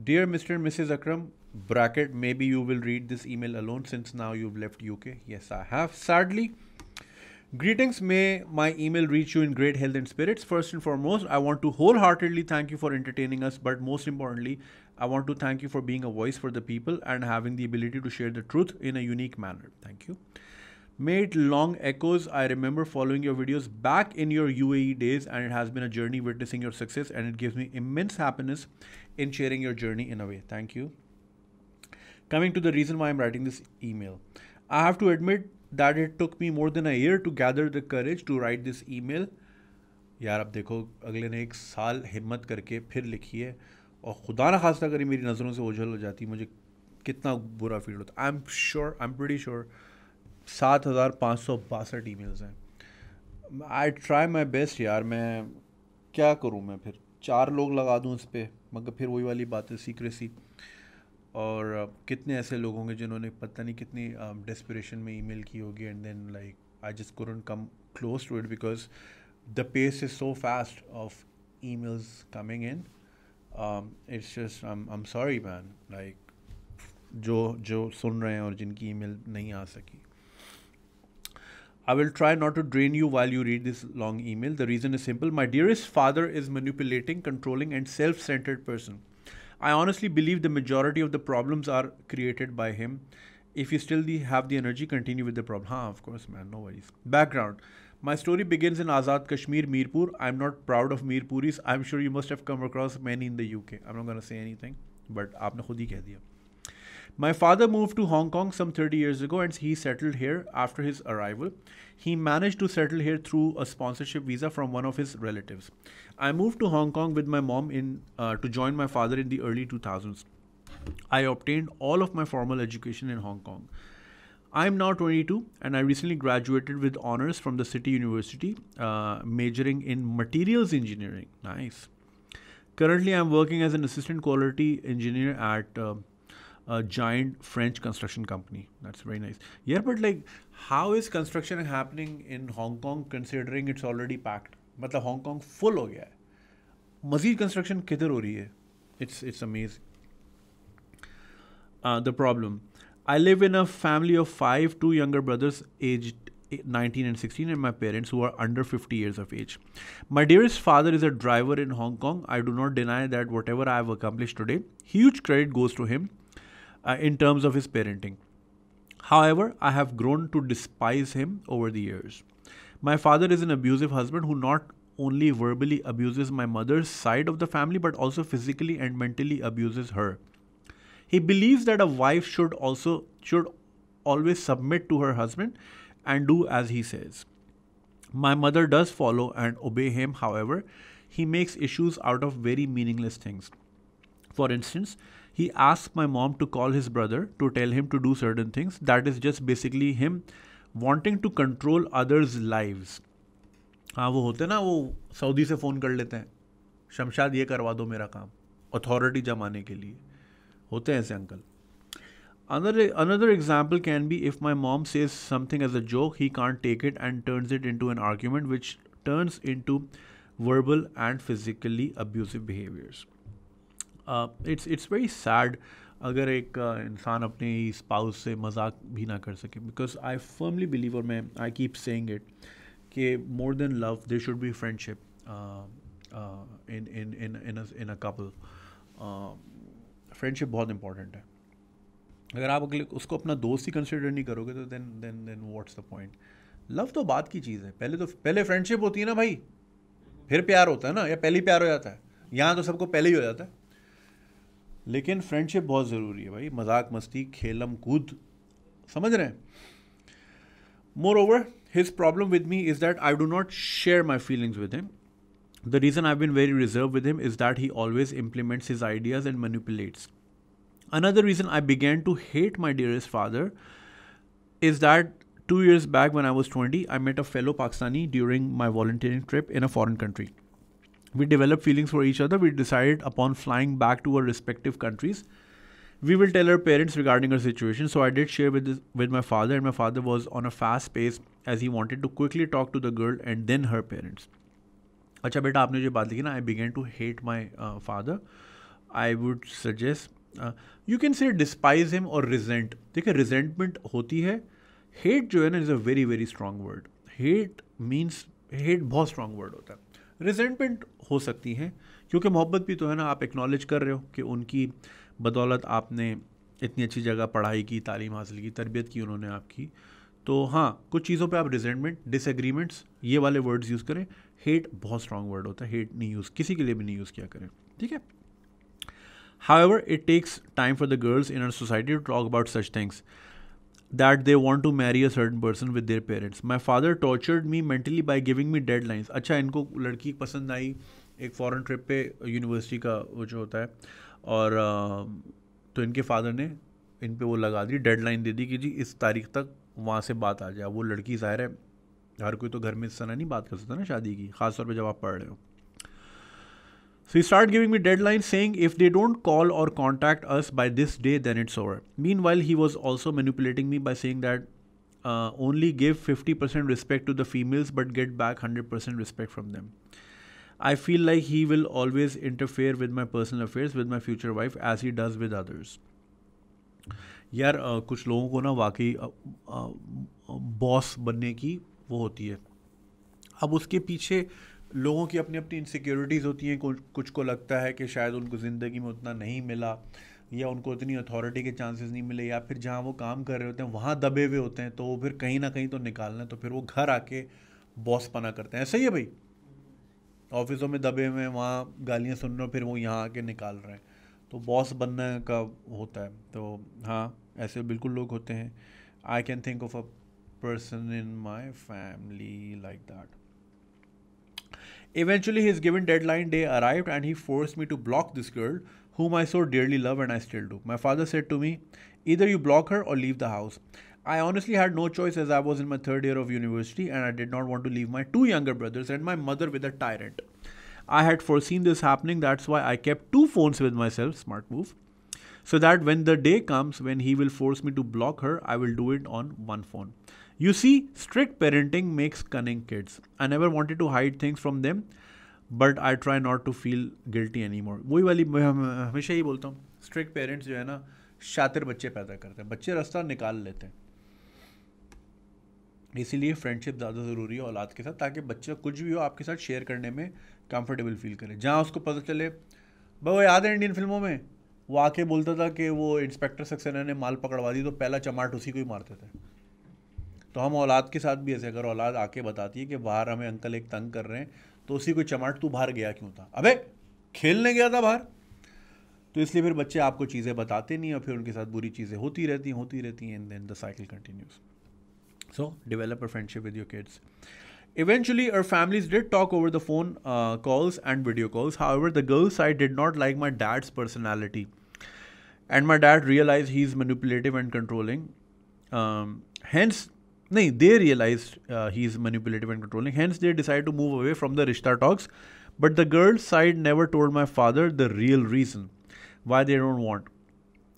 Dear Mr. and Mrs. Akram, bracket, maybe you will read this email alone since now you've left UK. Yes, I have. Sadly, Greetings. May my email reach you in great health and spirits. First and foremost, I want to wholeheartedly thank you for entertaining us, but most importantly, I want to thank you for being a voice for the people and having the ability to share the truth in a unique manner. Thank you made long echoes. I remember following your videos back in your UAE days, and it has been a journey witnessing your success, and it gives me immense happiness in sharing your journey in a way. Thank you. Coming to the reason why I'm writing this email, I have to admit that it took me more than a year to gather the courage to write this email. यार अब देखो अगले ने एक साल हिम्मत करके फिर लिखी है और खुदा ना खास्ता करी मेरी नज़रों से ओझल हो जाती मुझे कितना बुरा फील होता I am sure I am pretty sure सात हज़ार पाँच सौ बासठ ई मेल्स हैं आई ट्राई माई बेस्ट यार मैं क्या करूँ मैं फिर चार लोग लगा दूँ इस पर मगर फिर वही वाली बात है सीक्रेसी और uh, कितने ऐसे लोग होंगे जिन्होंने पता नहीं कितनी डेस्परेशन um, में ईमेल की होगी and then like I just couldn't come close to it because the pace is so fast of emails coming in it's just I am sorry man like जो जो सुन रहे हैं और जिनकी email नहीं आ सकी I will try not to drain you while you read this long email. The reason is simple. My dearest father is manipulating, controlling, and self centered person. I honestly believe the majority of the problems are created by him. If you still have the energy, continue with the problem. Huh, of course, man, no worries. Background My story begins in Azad Kashmir, Mirpur. I'm not proud of Mirpuris. I'm sure you must have come across many in the UK. I'm not going to say anything, but aapne khud hi keh my father moved to Hong Kong some 30 years ago and he settled here after his arrival. He managed to settle here through a sponsorship visa from one of his relatives. I moved to Hong Kong with my mom in uh, to join my father in the early 2000s. I obtained all of my formal education in Hong Kong. I am now 22 and I recently graduated with honors from the City University, uh, majoring in materials engineering. Nice. Currently, I'm working as an assistant quality engineer at uh, a giant French construction company. That's very nice. Yeah, but like, how is construction happening in Hong Kong considering it's already packed? मतलब Hong Kong full हो गया है मज़ीद construction किधर हो रही है It's it's amazing uh, The problem. I live in a family of five: two younger brothers, aged 19 and 16 and my parents who are under 50 years of age. My dearest father is a driver in Hong Kong. I do not deny that whatever I have accomplished today, huge credit goes to him uh, in terms of his parenting. However, I have grown to despise him over the years. My father is an abusive husband who not only verbally abuses my mother's side of the family but also physically and mentally abuses her. He believes that a wife should also should always submit to her husband and do as he says. My mother does follow and obey him, however, he makes issues out of very meaningless things. For instance, he asks my mom to call his brother to tell him to do certain things. That is just basically him wanting to control others' lives. हाँ वो होते ना वो Saudi से phone कर लेते हैं शमशाद ये करवा दो मेरा काम अथॉरिटी जमाने के लिए होते हैं ऐसे uncle Another, another example can be if my mom says something as a joke, he can't take it and turns it into an argument, which turns into verbal and physically abusive behaviors. It's it's very sad अगर एक इंसान अपने spouse से मजाक भी ना कर सके बिकॉज आई फर्मली बिलीव और मैं आई कीप सेंग इट कि more than love they should be friendship in in in in in a couple friendship बहुत इंपॉर्टेंट है अगर आप अगले उसको अपना दोस्त ही कंसिडर नहीं करोगे तो then then then what's the point love तो बात की चीज़ है पहले तो पहले फ्रेंडशिप होती है ना भाई फिर प्यार होता है ना या पहले ही प्यार हो जाता है यहाँ तो सबको पहले ही हो जाता है लेकिन फ्रेंडशिप बहुत ज़रूरी है भाई मजाक मस्ती खेलम कूद समझ रहे हैं moreover his problem with me is that I do not share my feelings with him the reason I been very reserve with him is that he always implements his ideas and manipulates another reason I began to hate my dearest father is that two years back one I was twenty I met a fellow Pakistani during my volunteering trip in a foreign country We develop feelings for each other. We decide upon flying back to our respective countries. We will tell our parents regarding our situation. So I did share with this, with my father, and my father was on a fast pace as he wanted to quickly talk to the girl and then her parents. अच्छा बेटा आपने जो बात लिखी ना I began to hate my father I would suggest you can say despise him और resent है, resentment होती है हेट जो है ना is a very very strong word hate means hate बहुत स्ट्रॉन्ग वर्ड होता है रिजेंटमेंट हो सकती हैं क्योंकि मोहब्बत भी तो है ना आप एक्नॉलेज कर रहे हो कि उनकी बदौलत आपने इतनी अच्छी जगह पढ़ाई की तालीम हासिल की तरबियत की उन्होंने आपकी तो हाँ कुछ चीज़ों पे आप रिजेंटमेंट डिसएग्रीमेंट्स ये वाले वर्ड्स यूज़ करें हेट बहुत स्ट्रांग वर्ड होता है हेट नहीं यूज़ किसी के लिए भी नहीं यूज़ किया करें ठीक है however it takes time for the girls in our society to talk about such things that they want to marry a certain person with their parents my father tortured me mentally by giving me deadlines अच्छा इनको लड़की पसंद आई एक foreign trip पे university का वो जो होता है और तो इनके फादर ने इन पर वो लगा दी डेड लाइन दे दी कि जी इस तारीख तक वहाँ से बात आ जाए वो लड़की ज़ाहिर है हर कोई तो घर में इस तरह नहीं बात कर सकता ना शादी की खासतौर पर जब आप पढ़ रहे हो So he started giving me deadlines saying if they don't call or contact us by this day, then it's over. Meanwhile, he was also manipulating me by saying that uh, only give 50% respect to the females but get back 100% respect from them. I feel like he will always interfere with my personal affairs with my future wife as he does with others. यार कुछ लोगों को ना वाकई boss बनने की वो होती है अब उसके पीछे लोगों की अपनी अपनी इनसिक्योरिटीज़ होती हैं कुछ कुछ को लगता है कि शायद उनको ज़िंदगी में उतना नहीं मिला या उनको इतनी अथॉरिटी के चांसेस नहीं मिले या फिर जहाँ वो काम कर रहे होते हैं वहाँ दबे हुए होते हैं तो वो फिर कहीं ना कहीं तो निकालना है तो फिर वो घर आके बॉस पना करते हैं ऐसा ही है भाई ऑफिसों में दबे हुए हैं वहाँ गालियाँ सुन रहे हो फिर वो यहाँ आके निकाल रहे हैं तो बॉस बनने का होता है तो हाँ ऐसे बिल्कुल लोग होते हैं I can think of a person in my family like that Eventually, his given deadline day arrived and he forced me to block this girl, whom I so dearly love and I still do. My father said to me, Either you block her or leave the house. I honestly had no choice as I was in my third year of university and I did not want to leave my two younger brothers and my mother with a tyrant. I had foreseen this happening, that's why I kept two phones with myself, smart move, so that when the day comes when he will force me to block her, I will do it on one phone. You see strict parenting makes cunning kids I never wanted to hide things from them but I try not to feel guilty anymore वही वाली हमेशा ही बोलता हूँ strict parents जो है ना शातिर बच्चे पैदा करते हैं बच्चे रास्ता निकाल लेते हैं इसीलिए फ्रेंडशिप ज़्यादा ज़रूरी है औलाद के साथ ताकि बच्चा कुछ भी हो आपके साथ शेयर करने में कंफर्टेबल फील करे जहाँ उसको पता चले भाई वो याद है इंडियन फिल्मों में वो आके बोलता था कि वो इंस्पेक्टर सक्सेना ने माल पकड़वा दी तो पहला चमाट उसी को ही मारते थे तो हम औलाद के साथ भी ऐसे अगर औलाद आके बताती है कि बाहर हमें अंकल एक तंग कर रहे हैं तो उसी को चमाट तू बाहर गया क्यों था अबे खेलने गया था बाहर तो इसलिए फिर बच्चे आपको चीज़ें बताते नहीं और फिर उनके साथ बुरी चीज़ें होती रहती होती रहती हैं in then the cycle continues so develop a friendship with your kids eventually our families did talk over the phone calls and video calls however the girls I did not like my dad's personality and my dad realize he is manipulative and controlling hence nahi, they realized uh, he is manipulative and controlling. Hence, they decided to move away from the Rishta talks. But the girl's side never told my father the real reason why they don't want,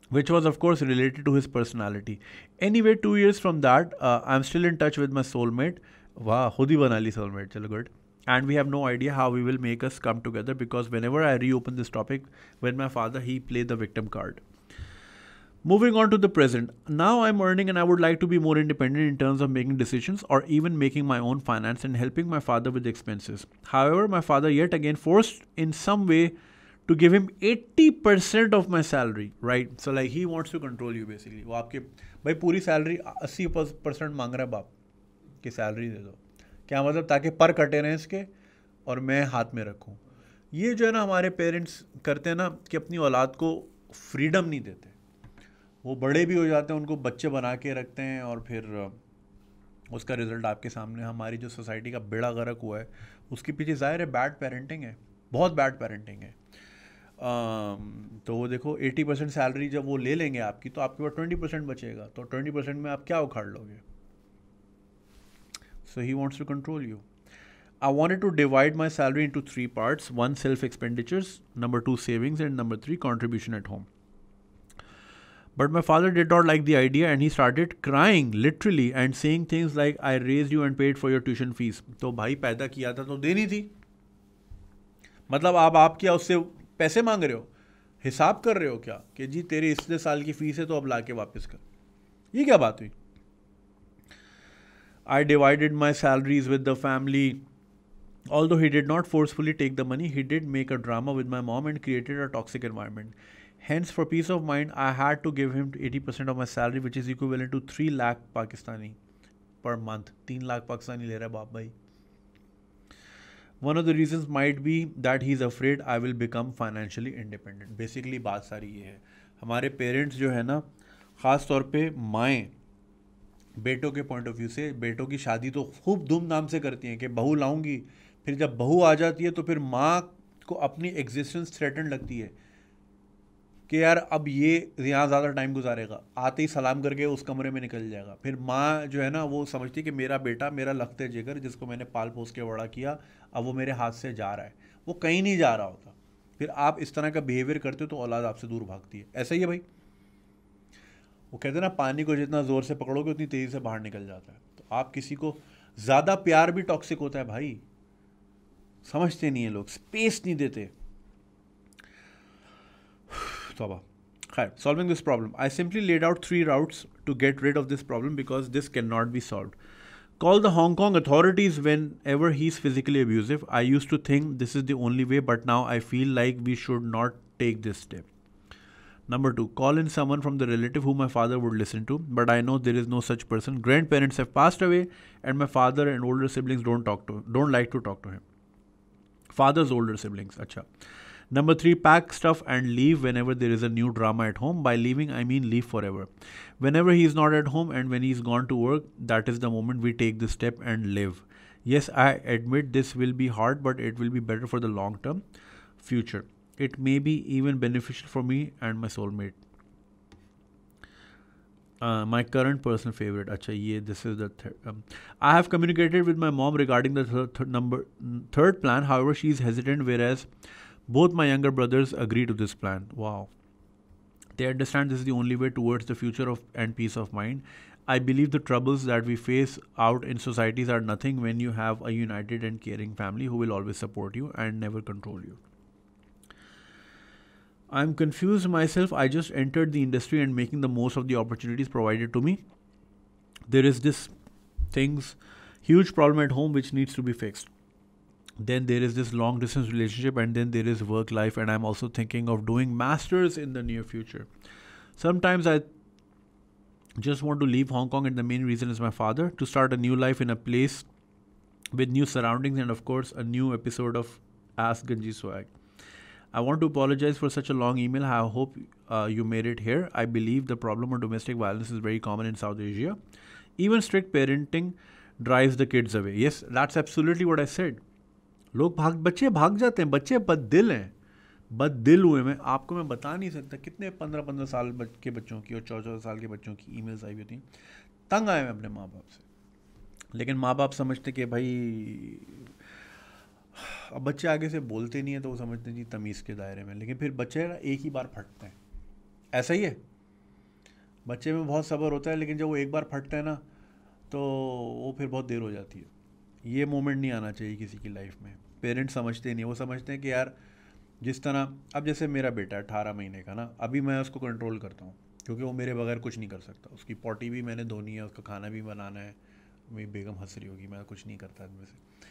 which was, of course, related to his personality. Anyway, two years from that, uh, I'm still in touch with my soulmate. Wow, Hodi Banali soulmate. Chalo, good and we have no idea how we will make us come together because whenever i reopen this topic when my father he play the victim card Moving on to the present. Now I'm earning and I would like to be more independent in terms of making decisions or even making my own finance and helping my father with expenses. However, my father yet again forced in some way to give him 80% of my salary, right? So like he wants to control you basically. वो आपके भाई पूरी salary 80% मांग रहा है बाप की salary दे दो क्या मतलब ताकि पर कटे रहें इसके और मैं हाथ में रखूँ ये जो है ना हमारे पेरेंट्स करते हैं ना कि अपनी औलाद को फ्रीडम नहीं देते वो बड़े भी हो जाते हैं उनको बच्चे बना के रखते हैं और फिर उसका रिज़ल्ट आपके सामने हमारी जो सोसाइटी का बेड़ा गर्क हुआ है उसके पीछे ज़ाहिर है बैड पेरेंटिंग है बहुत बैड पेरेंटिंग है तो वो देखो 80 परसेंट सैलरी जब वो ले लेंगे आपकी तो आपके पास 20 परसेंट बचेगा तो 20 परसेंट में आप क्या उखाड़ लोगे so he wants to control you I want to divide my salary into three parts one self expenditures number two savings and number three contribution at home But my father did not like the idea and he started crying literally and saying things like, I raised you and paid for your tuition fees. So, भाई पैदा किया था तो देनी थी मतलब आप आप क्या उससे पैसे मांग रहे हो हिसाब कर रहे हो क्या कि जी तेरे इतने साल की फीस है तो अब ला वापस कर ये क्या बात हुई I divided my salaries with the family. Although he did not forcefully take the money, he did make a drama with my mom and created a toxic environment. Hence for peace of mind I had to give him eighty percent of my salary which is equal to three lakh Pakistani per month तीन लाख पाकिस्तानी ले रहा है बाप भाई one of the reason might be that he is afraid I will become financially independent basically बात सारी ये है हमारे पेरेंट्स जो है ना ख़ास तौर पर माएँ बेटों के पॉइंट ऑफ व्यू से बेटों की शादी तो खूब धूमधाम से करती हैं कि बहू लाऊंगी फिर जब बहू आ जाती है तो फिर माँ को अपनी एग्जिस्टेंस थ्रेटन लगती है कि यार अब ये यहाँ ज़्यादा टाइम गुजारेगा आते ही सलाम करके उस कमरे में निकल जाएगा फिर माँ जो है ना वो समझती कि मेरा बेटा मेरा लखते जिगर जिसको मैंने पाल पोस के बड़ा किया अब वो मेरे हाथ से जा रहा है वो कहीं नहीं जा रहा होता फिर आप इस तरह का बिहेवियर करते हो तो औलाद आपसे दूर भागती है ऐसा ही है भाई वो कहते हैं ना पानी को जितना ज़ोर से पकड़ोगे उतनी तेज़ी से बाहर निकल जाता है तो आप किसी को ज़्यादा प्यार भी टॉक्सिक होता है भाई समझते नहीं है लोग स्पेस नहीं देते Hi. Solving this problem. I simply laid out three routes to get rid of this problem because this cannot be solved. Call the Hong Kong authorities whenever he's physically abusive. I used to think this is the only way, but now I feel like we should not take this step. Number two, call in someone from the relative who my father would listen to, but I know there is no such person. Grandparents have passed away, and my father and older siblings don't talk to don't like to talk to him. Father's older siblings, acha. Number three, pack stuff and leave whenever there is a new drama at home. By leaving, I mean leave forever. Whenever he is not at home and when he is gone to work, that is the moment we take the step and live. Yes, I admit this will be hard, but it will be better for the long term future. It may be even beneficial for me and my soulmate. Uh, my current personal favorite. Acha, ye, this is the third. Um, I have communicated with my mom regarding the number third plan. However, she is hesitant, whereas both my younger brothers agree to this plan. Wow. They understand this is the only way towards the future of and peace of mind. I believe the troubles that we face out in societies are nothing when you have a united and caring family who will always support you and never control you. I'm confused myself. I just entered the industry and making the most of the opportunities provided to me. There is this things huge problem at home which needs to be fixed then there is this long distance relationship and then there is work life and i'm also thinking of doing masters in the near future sometimes i just want to leave hong kong and the main reason is my father to start a new life in a place with new surroundings and of course a new episode of ask ganji swag I want to apologize for such a long email. I hope uh, you made it here. I believe the problem of domestic violence is very common in South Asia. Even strict parenting drives the kids away. Yes, that's absolutely what I said. लोग भाग बच्चे भाग जाते हैं बच्चे बद दिल हैं बद दिल हुए मैं आपको मैं बता नहीं सकता कितने पंद्रह पंद्रह साल के बच्चों की और चौदह चौदह साल के बच्चों की ईमेल्स आई हुई थी तंग आए मैं अपने माँ बाप से लेकिन माँ बाप समझते कि भाई अब बच्चे आगे से बोलते नहीं है तो वो समझते जी तमीज़ के दायरे में लेकिन फिर बच्चे ना एक ही बार फटते हैं ऐसा ही है बच्चे में बहुत सब्र होता है लेकिन जब वो एक बार फटते हैं ना तो वो फिर बहुत देर हो जाती है ये मोमेंट नहीं आना चाहिए किसी की लाइफ में पेरेंट्स समझते नहीं वो समझते हैं कि यार जिस तरह अब जैसे मेरा बेटा अठारह महीने का ना अभी मैं उसको कंट्रोल करता हूँ क्योंकि वो मेरे बगैर कुछ नहीं कर सकता उसकी पॉटी भी मैंने धोनी है उसका खाना भी बनाना है मेरी बेगम हंस रही होगी मैं कुछ नहीं करता इनमें से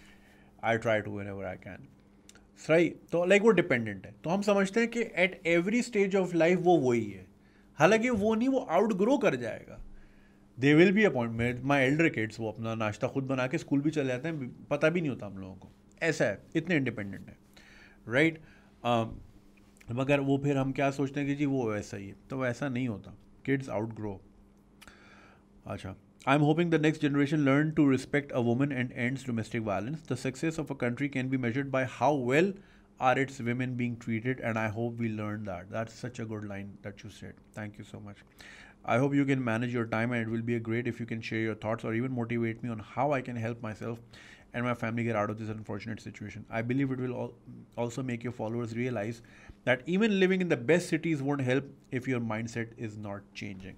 I try to whenever I can सही तो लाइक वो डिपेंडेंट है तो हम समझते हैं कि at every stage of life वो वही है हालांकि वो नहीं वो आउट ग्रो कर जाएगा they will be appoint my elder kids वो अपना नाश्ता खुद बना के स्कूल भी चले जाते हैं पता भी नहीं होता हम लोगों को ऐसा है इतने इंडिपेंडेंट है राइट मगर वो फिर हम क्या सोचते हैं कि जी वो ऐसा ही है तो ऐसा नहीं होता किड्स आउट ग्रो अच्छा I am hoping the next generation learn to respect a woman and ends domestic violence the success of a country can be measured by how well are its women being treated and I hope we learn that that such a good line that you set thank you so much I hope you can manage your time and it will be a great if you can share your thoughts और even motivate me on how I can help myself and my family get out of this unfortunate situation. I believe it will also make your followers realize that even living in the best cities won't help if your mindset is not changing.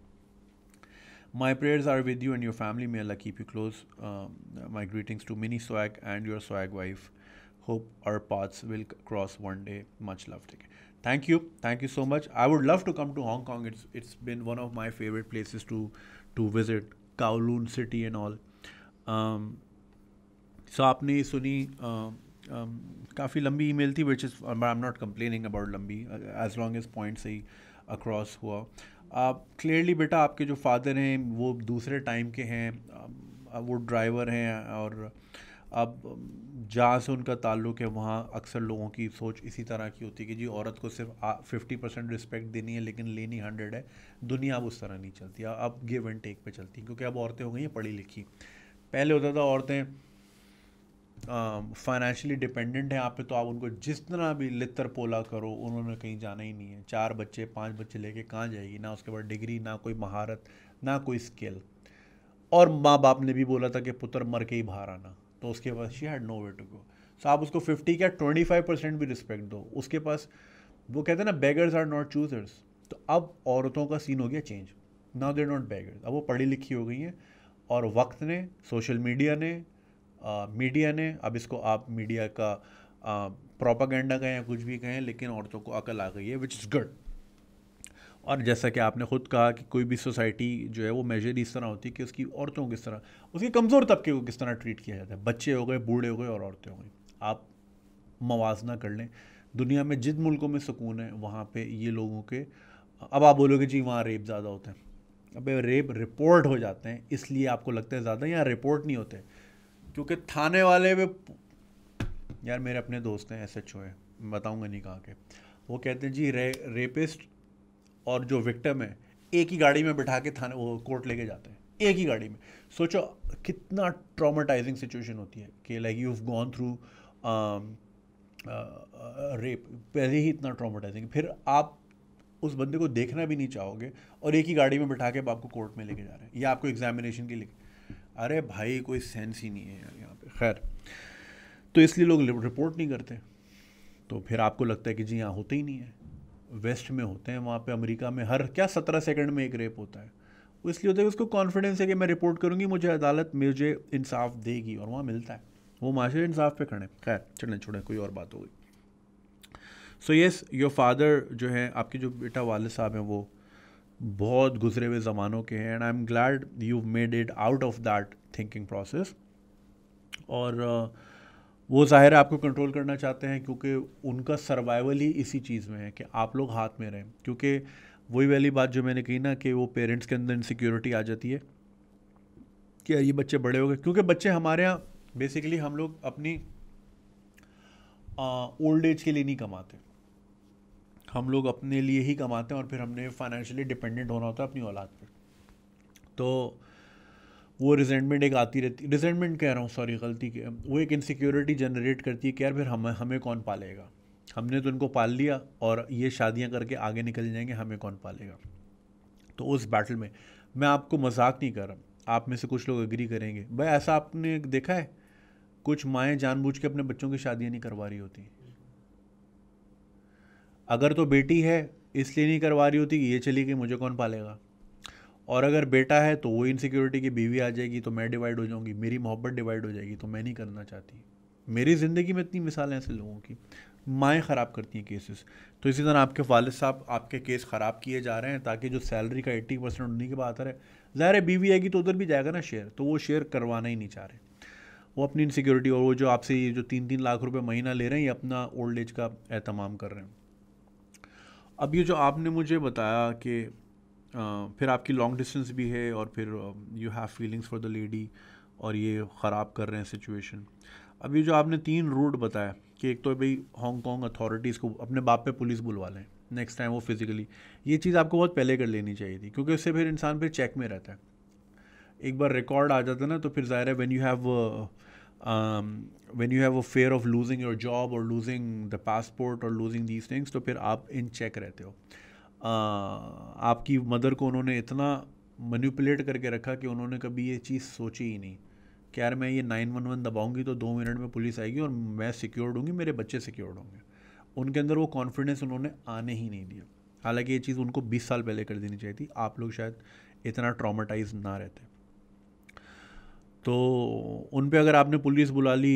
My prayers are with you and your family. May Allah keep you close. Um, my greetings to Mini Swag and your Swag wife. Hope our paths will cross one day. Much love. Take care. Thank you. Thank you so much. I would love to come to Hong Kong. It's it's been one of my favorite places to to visit. Kowloon City and all. Um, so आपने सुनी काफ़ी लंबी email थी which is I am not complaining about लंबी as long as point से ही across हुआ आप क्लियरली बेटा आपके जो फादर हैं वो दूसरे टाइम के हैं वो ड्राइवर हैं और अब जहाँ से उनका ताल्लुक है वहाँ अक्सर लोगों की सोच इसी तरह की होती है कि जी औरत को सिर्फ फिफ्टी परसेंट रिस्पेक्ट देनी है लेकिन लेनी हंड्रेड है दुनिया अब उस तरह नहीं चलती अब गिव एंड टेक पे चलती क्योंकि अब औरतें हो गई हैं पढ़ी लिखी पहले होता था औरतें फाइनेंशियली um, डिपेंडेंट हैं आप पे तो आप उनको जितना भी लितर पोला करो उन्होंने कहीं जाना ही नहीं है चार बच्चे पांच बच्चे लेके कहाँ जाएगी ना उसके बाद डिग्री ना कोई महारत ना कोई स्किल और माँ बाप ने भी बोला था कि पुत्र मर के ही बाहर आना तो उसके बाद she had no way to go so आप उसको फिफ्टी क्या ट्वेंटी फाइव परसेंट भी रिस्पेक्ट दो उसके पास वो कहते हैं ना बैगर्स आर नॉट चूजर्स तो अब औरतों का सीन हो गया change now there not beggars अब वो पढ़ी लिखी हो गई हैं और वक्त ने सोशल मीडिया ने मीडिया ने अब इसको आप मीडिया का प्रोपागेंडा कहें या कुछ भी कहें लेकिन औरतों को अकल आ गई है विच इज़ गुड और जैसा कि आपने ख़ुद कहा कि कोई भी सोसाइटी जो है वो मेजर इस तरह होती है कि उसकी औरतों को किस तरह उसके कमज़ोर तबके को किस तरह ट्रीट किया जाता है बच्चे हो गए बूढ़े हो गए और औरतें हो गई आप मवाजना कर लें दुनिया में जिन मुल्कों में सुकून है वहाँ पे ये लोगों के अब आप बोलोगे जी वहाँ रेप ज़्यादा होते हैं अब रेप रिपोर्ट हो जाते हैं इसलिए आपको लगता है ज़्यादा यहाँ रिपोर्ट नहीं होते क्योंकि थाने वाले वे यार मेरे अपने दोस्त हैं एस एच ओ हैं बताऊँगा नहीं कहाँ के वो कहते हैं जी रे, रेपिस्ट और जो विक्टम है एक ही गाड़ी में बैठा के थाने वो कोर्ट लेके जाते हैं एक ही गाड़ी में सोचो कितना ट्रामाटाइजिंग सिचुएशन होती है कि like you gone through rape पहले ही इतना ट्रामाटाइजिंग फिर आप उस बंदे को देखना भी नहीं चाहोगे और एक ही गाड़ी में बैठा के आपको कोर्ट में लेके जा रहे हैं या आपको एग्जामिनेशन के लिए अरे भाई कोई सेंस ही नहीं है यार यहाँ पे खैर तो इसलिए लोग रिपोर्ट नहीं करते तो फिर आपको लगता है कि जी यहाँ होते ही नहीं है वेस्ट में होते हैं वहाँ पे अमेरिका में हर क्या सत्रह सेकंड में एक रेप होता है वो इसलिए होता है कि उसको कॉन्फिडेंस है कि मैं रिपोर्ट करूँगी मुझे अदालत मुझे इंसाफ देगी और वहाँ मिलता है वो माशरे इंसाफ पे खड़े खैर चढ़ने छोड़ें कोई और बात हो गई सो येस योर फादर जो है आपके जो बेटा वाले साहब हैं वो बहुत गुजरे हुए ज़मानों के हैं and I am glad you made it out of that thinking process और uh, वो ज़ाहिर है आपको कंट्रोल करना चाहते हैं क्योंकि उनका सर्वाइवल ही इसी चीज़ में है कि आप लोग हाथ में रहें क्योंकि वही वाली बात जो मैंने कही ना कि वो पेरेंट्स के अंदर इनसिक्योरिटी आ जाती है कि ये बच्चे बड़े हो गए क्योंकि बच्चे हमारे यहाँ बेसिकली हम लोग अपनी ओल्ड uh, एज के लिए नहीं कमाते हम लोग अपने लिए ही कमाते हैं और फिर हमने फाइनेंशियली डिपेंडेंट होना होता है अपनी औलाद पर तो वो रिजेंटमेंट एक आती रहती रिजेंटमेंट कह रहा हूँ सॉरी गलती के वो एक इनसिक्योरिटी जनरेट करती है कि यार फिर हम हमें कौन पालेगा हमने तो इनको पाल लिया और ये शादियाँ करके आगे निकल जाएंगे हमें कौन पालेगा तो उस बैटल में मैं आपको मजाक नहीं कर रहा आप में से कुछ लोग एग्री करेंगे भाई ऐसा आपने देखा है कुछ माएँ जानबूझ के अपने बच्चों की शादियाँ नहीं करवा रही होती अगर तो बेटी है इसलिए नहीं करवा रही होती कि ये चली गई मुझे कौन पालेगा और अगर बेटा है तो वो इनसिक्योरिटी की बीवी आ जाएगी तो मैं डिवाइड हो जाऊँगी मेरी मोहब्बत डिवाइड हो जाएगी तो मैं नहीं करना चाहती मेरी ज़िंदगी में इतनी मिसालें ऐसे लोगों की माएँ ख़राब करती हैं केसेस तो इसी तरह आपके वालद साहब आपके केस ख़राब किए जा रहे हैं ताकि जो सैलरी का एट्टी परसेंट उन्हीं के रहा है ज़ाहिर है बीवी आएगी तो उधर भी जाएगा ना शेयर तो वो शेयर करवाना ही नहीं चाह रहे वो अपनी इनसिक्योरिटी और वो जो आपसे ये जो तीन तीन लाख रुपये महीना ले रहे हैं ये अपना ओल्ड एज का एहतमाम कर रहे हैं अब ये जो आपने मुझे बताया कि फिर आपकी लॉन्ग डिस्टेंस भी है और फिर you have feelings for the lady और ये ख़राब कर रहे हैं सिचुएशन अब ये जो आपने तीन रूट बताया कि एक तो भाई हांगकॉन्ग अथॉरिटीज़ को अपने बाप पे पुलिस बुलवा लें नेक्स्ट टाइम वो फिज़िकली ये चीज़ आपको बहुत पहले कर लेनी चाहिए थी क्योंकि उससे फिर इंसान फिर चेक में रहता है एक बार रिकॉर्ड आ जाता है ना तो फिर ज़ाहिर है when you have when you have a fear of losing your job or losing the passport or losing these things तो फिर आप इन चेक रहते हो uh, आपकी मदर को उन्होंने इतना मनीपुलेट करके रखा कि उन्होंने कभी ये चीज़ सोची ही नहीं कि यार मैं ये नाइन वन वन दबाऊँगी तो दो मिनट में पुलिस आएगी और मैं सिक्योर्ड होंगी मेरे बच्चे सिक्योर्ड होंगे उनके अंदर वो कॉन्फिडेंस उन्होंने आने ही नहीं दिया हालांकि ये चीज़ उनको बीस साल पहले कर देनी चाहिए थी आप लोग शायद इतना ट्रामेटाइज ना रहते तो उन पे अगर आपने पुलिस बुला ली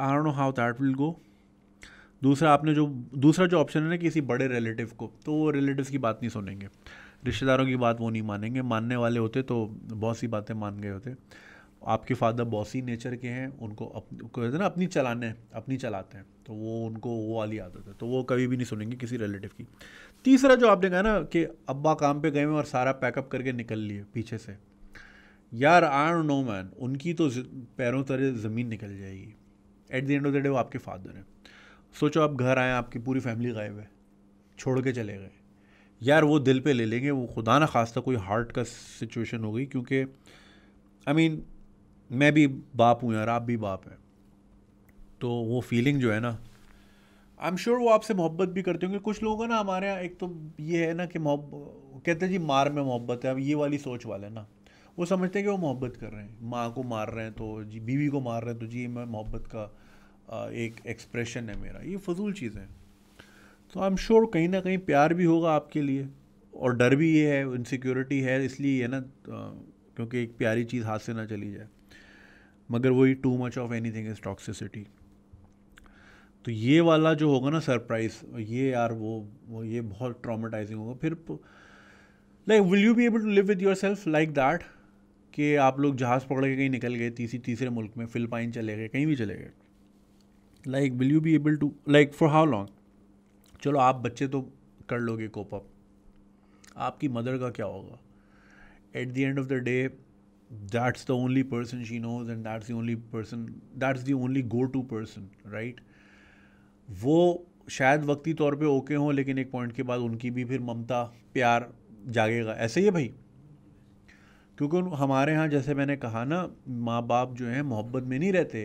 I know how that will go दूसरा आपने जो दूसरा जो ऑप्शन है ना किसी बड़े रिलेटिव को तो वो रिलेटिव की बात नहीं सुनेंगे रिश्तेदारों की बात वो नहीं मानेंगे मानने वाले होते तो बहुत सी बातें मान गए होते आपके फादर बॉसी नेचर के हैं उनको कहते ना अपनी चलाने अपनी चलाते हैं तो वो उनको वो वाली आदत है तो वो कभी भी नहीं सुनेंगे किसी रिलेटिव की तीसरा जो आपने कहा ना कि अब्बा काम पे गए हैं और सारा पैकअप करके निकल लिए पीछे से यार आर नो मैन उनकी तो पैरों तरह ज़मीन निकल जाएगी at the end of the day वो आपके फादर हैं सोचो आप घर आए आपकी पूरी फैमिली गायब है छोड़ के चले गए यार वो दिल पे ले लेंगे वो खुदा ना खास्ता कोई हार्ट का सिचुएशन हो गई क्योंकि आई मीन मैं भी बाप हूँ यार आप भी बाप हैं तो वो फीलिंग जो है ना आई एम श्योर वो आपसे मोहब्बत भी करते होंगे कुछ लोग ना हमारे यहाँ एक तो ये है ना कि मोहब्बत कहते हैं जी मार में मोहब्बत है अब ये वाली सोच वाले ना वो समझते हैं कि वो मोहब्बत कर रहे हैं माँ को मार रहे हैं तो जी बीवी को मार रहे हैं तो जी मैं मोहब्बत का एक एक्सप्रेशन है मेरा ये फजूल चीज़ है तो आई एम श्योर कहीं ना कहीं प्यार भी होगा आपके लिए और डर भी ये है इनसिक्योरिटी है इसलिए है ना क्योंकि एक प्यारी चीज़ हाथ से ना चली जाए मगर वही too much of anything is toxicity तो ये वाला जो होगा ना सरप्राइज ये यार वो वो ये बहुत ट्रामेटाइजिंग होगा फिर like will you be able to live with yourself like that कि आप लोग जहाज़ पकड़ के कहीं निकल गए तीसरी तीसरे मुल्क में फिलपाइन चले गए कहीं भी चले गए like will you be able to like for how long चलो आप बच्चे तो कर लोगे कोप अप आपकी मदर का क्या होगा at the end of the day that's the only person she knows and that's the only person that's the only go to person right वो शायद वक्ती तौर पे ओके हों लेकिन एक पॉइंट के बाद उनकी भी फिर ममता प्यार जागेगा ऐसे ही है भाई क्योंकि हमारे यहाँ जैसे मैंने कहा ना माँ बाप जो हैं मोहब्बत में नहीं रहते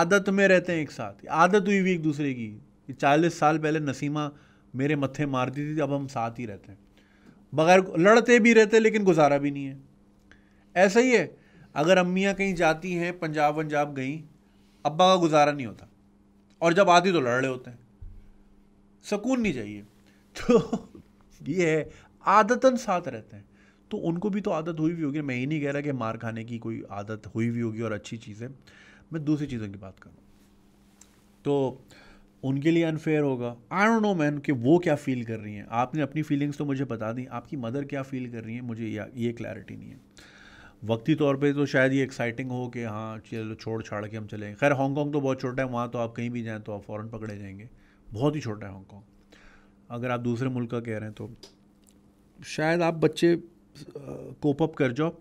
आदत में रहते हैं एक साथ आदत हुई हुई एक दूसरे की चालीस साल पहले नसीमा मेरे मत्थे मारती थी अब हम साथ ही रहते हैं बगैर लड़ते भी रहते लेकिन गुजारा भी नहीं है ऐसा ही है अगर अम्मियाँ कहीं जाती हैं पंजाब वंजाब गई अब्बा का गुजारा नहीं होता और जब आती तो लड़ रहे होते हैं सुकून नहीं चाहिए तो ये है आदतन साथ रहते हैं तो उनको भी तो आदत हुई हुई होगी मैं ये नहीं कह रहा कि मार खाने की कोई आदत हुई हुई होगी और अच्छी चीज़ है मैं दूसरी चीज़ों की बात करूँ तो उनके लिए अनफेयर होगा आई डोंट नो मैन कि वो क्या फील कर रही हैं आपने अपनी फीलिंग्स तो मुझे बता दी आपकी मदर क्या फील कर रही हैं मुझे ये क्लैरिटी नहीं है वक्ती तौर पे तो शायद ये एक्साइटिंग हो कि हाँ चलो छोड़ छाड़ के हम चले खैर हांगकॉन्ग तो बहुत छोटा है वहाँ तो आप कहीं भी जाएँ तो आप फ़ौरन पकड़े जाएंगे बहुत ही छोटा है हांगकॉन्ग अगर आप दूसरे मुल्क का कह रहे हैं तो शायद आप बच्चे कोप अप कर जाओ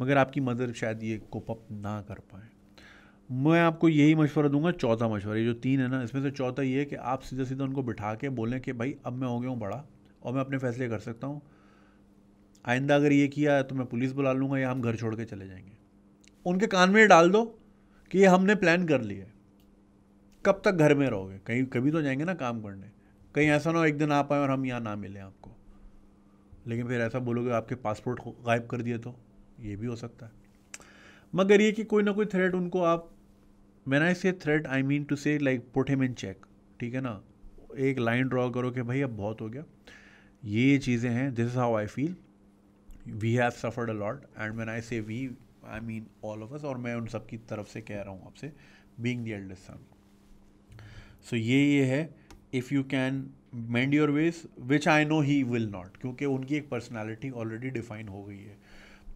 मगर आपकी मदर शायद ये कोप अप ना कर पाए मैं आपको यही मशवरा दूंगा चौथा मशवरा जो तीन है ना इसमें से चौथा ये है कि आप सीधा सीधा उनको बिठा के बोलें कि भाई अब मैं हो गया हूँ बड़ा और मैं अपने फैसले कर सकता हूँ आइंदा अगर ये किया तो मैं पुलिस बुला लूँगा या हम घर छोड़ के चले जाएंगे उनके कान में डाल दो कि ये हमने प्लान कर लिया है कब तक घर में रहोगे कहीं कभी तो जाएंगे ना काम करने कहीं ऐसा ना हो एक दिन आ पाए और हम यहाँ ना मिले आप लेकिन फिर ऐसा बोलोगे आपके पासपोर्ट को गायब कर दिए तो ये भी हो सकता है मगर ये कि कोई ना कोई थ्रेट उनको आप man I say threat I mean to say like put him in check ठीक है ना एक लाइन ड्रॉ करो कि भाई अब बहुत हो गया ये चीज़ें हैं this is how I feel we have suffered a lot and man I say we I mean all of us और मैं उन सब की तरफ से कह रहा हूँ आपसे बींग दी एल्डेस्ट सन सो ये ये है if you can mend your ways which I know he will not क्योंकि उनकी एक पर्सनैलिटी ऑलरेडी डिफाइन हो गई है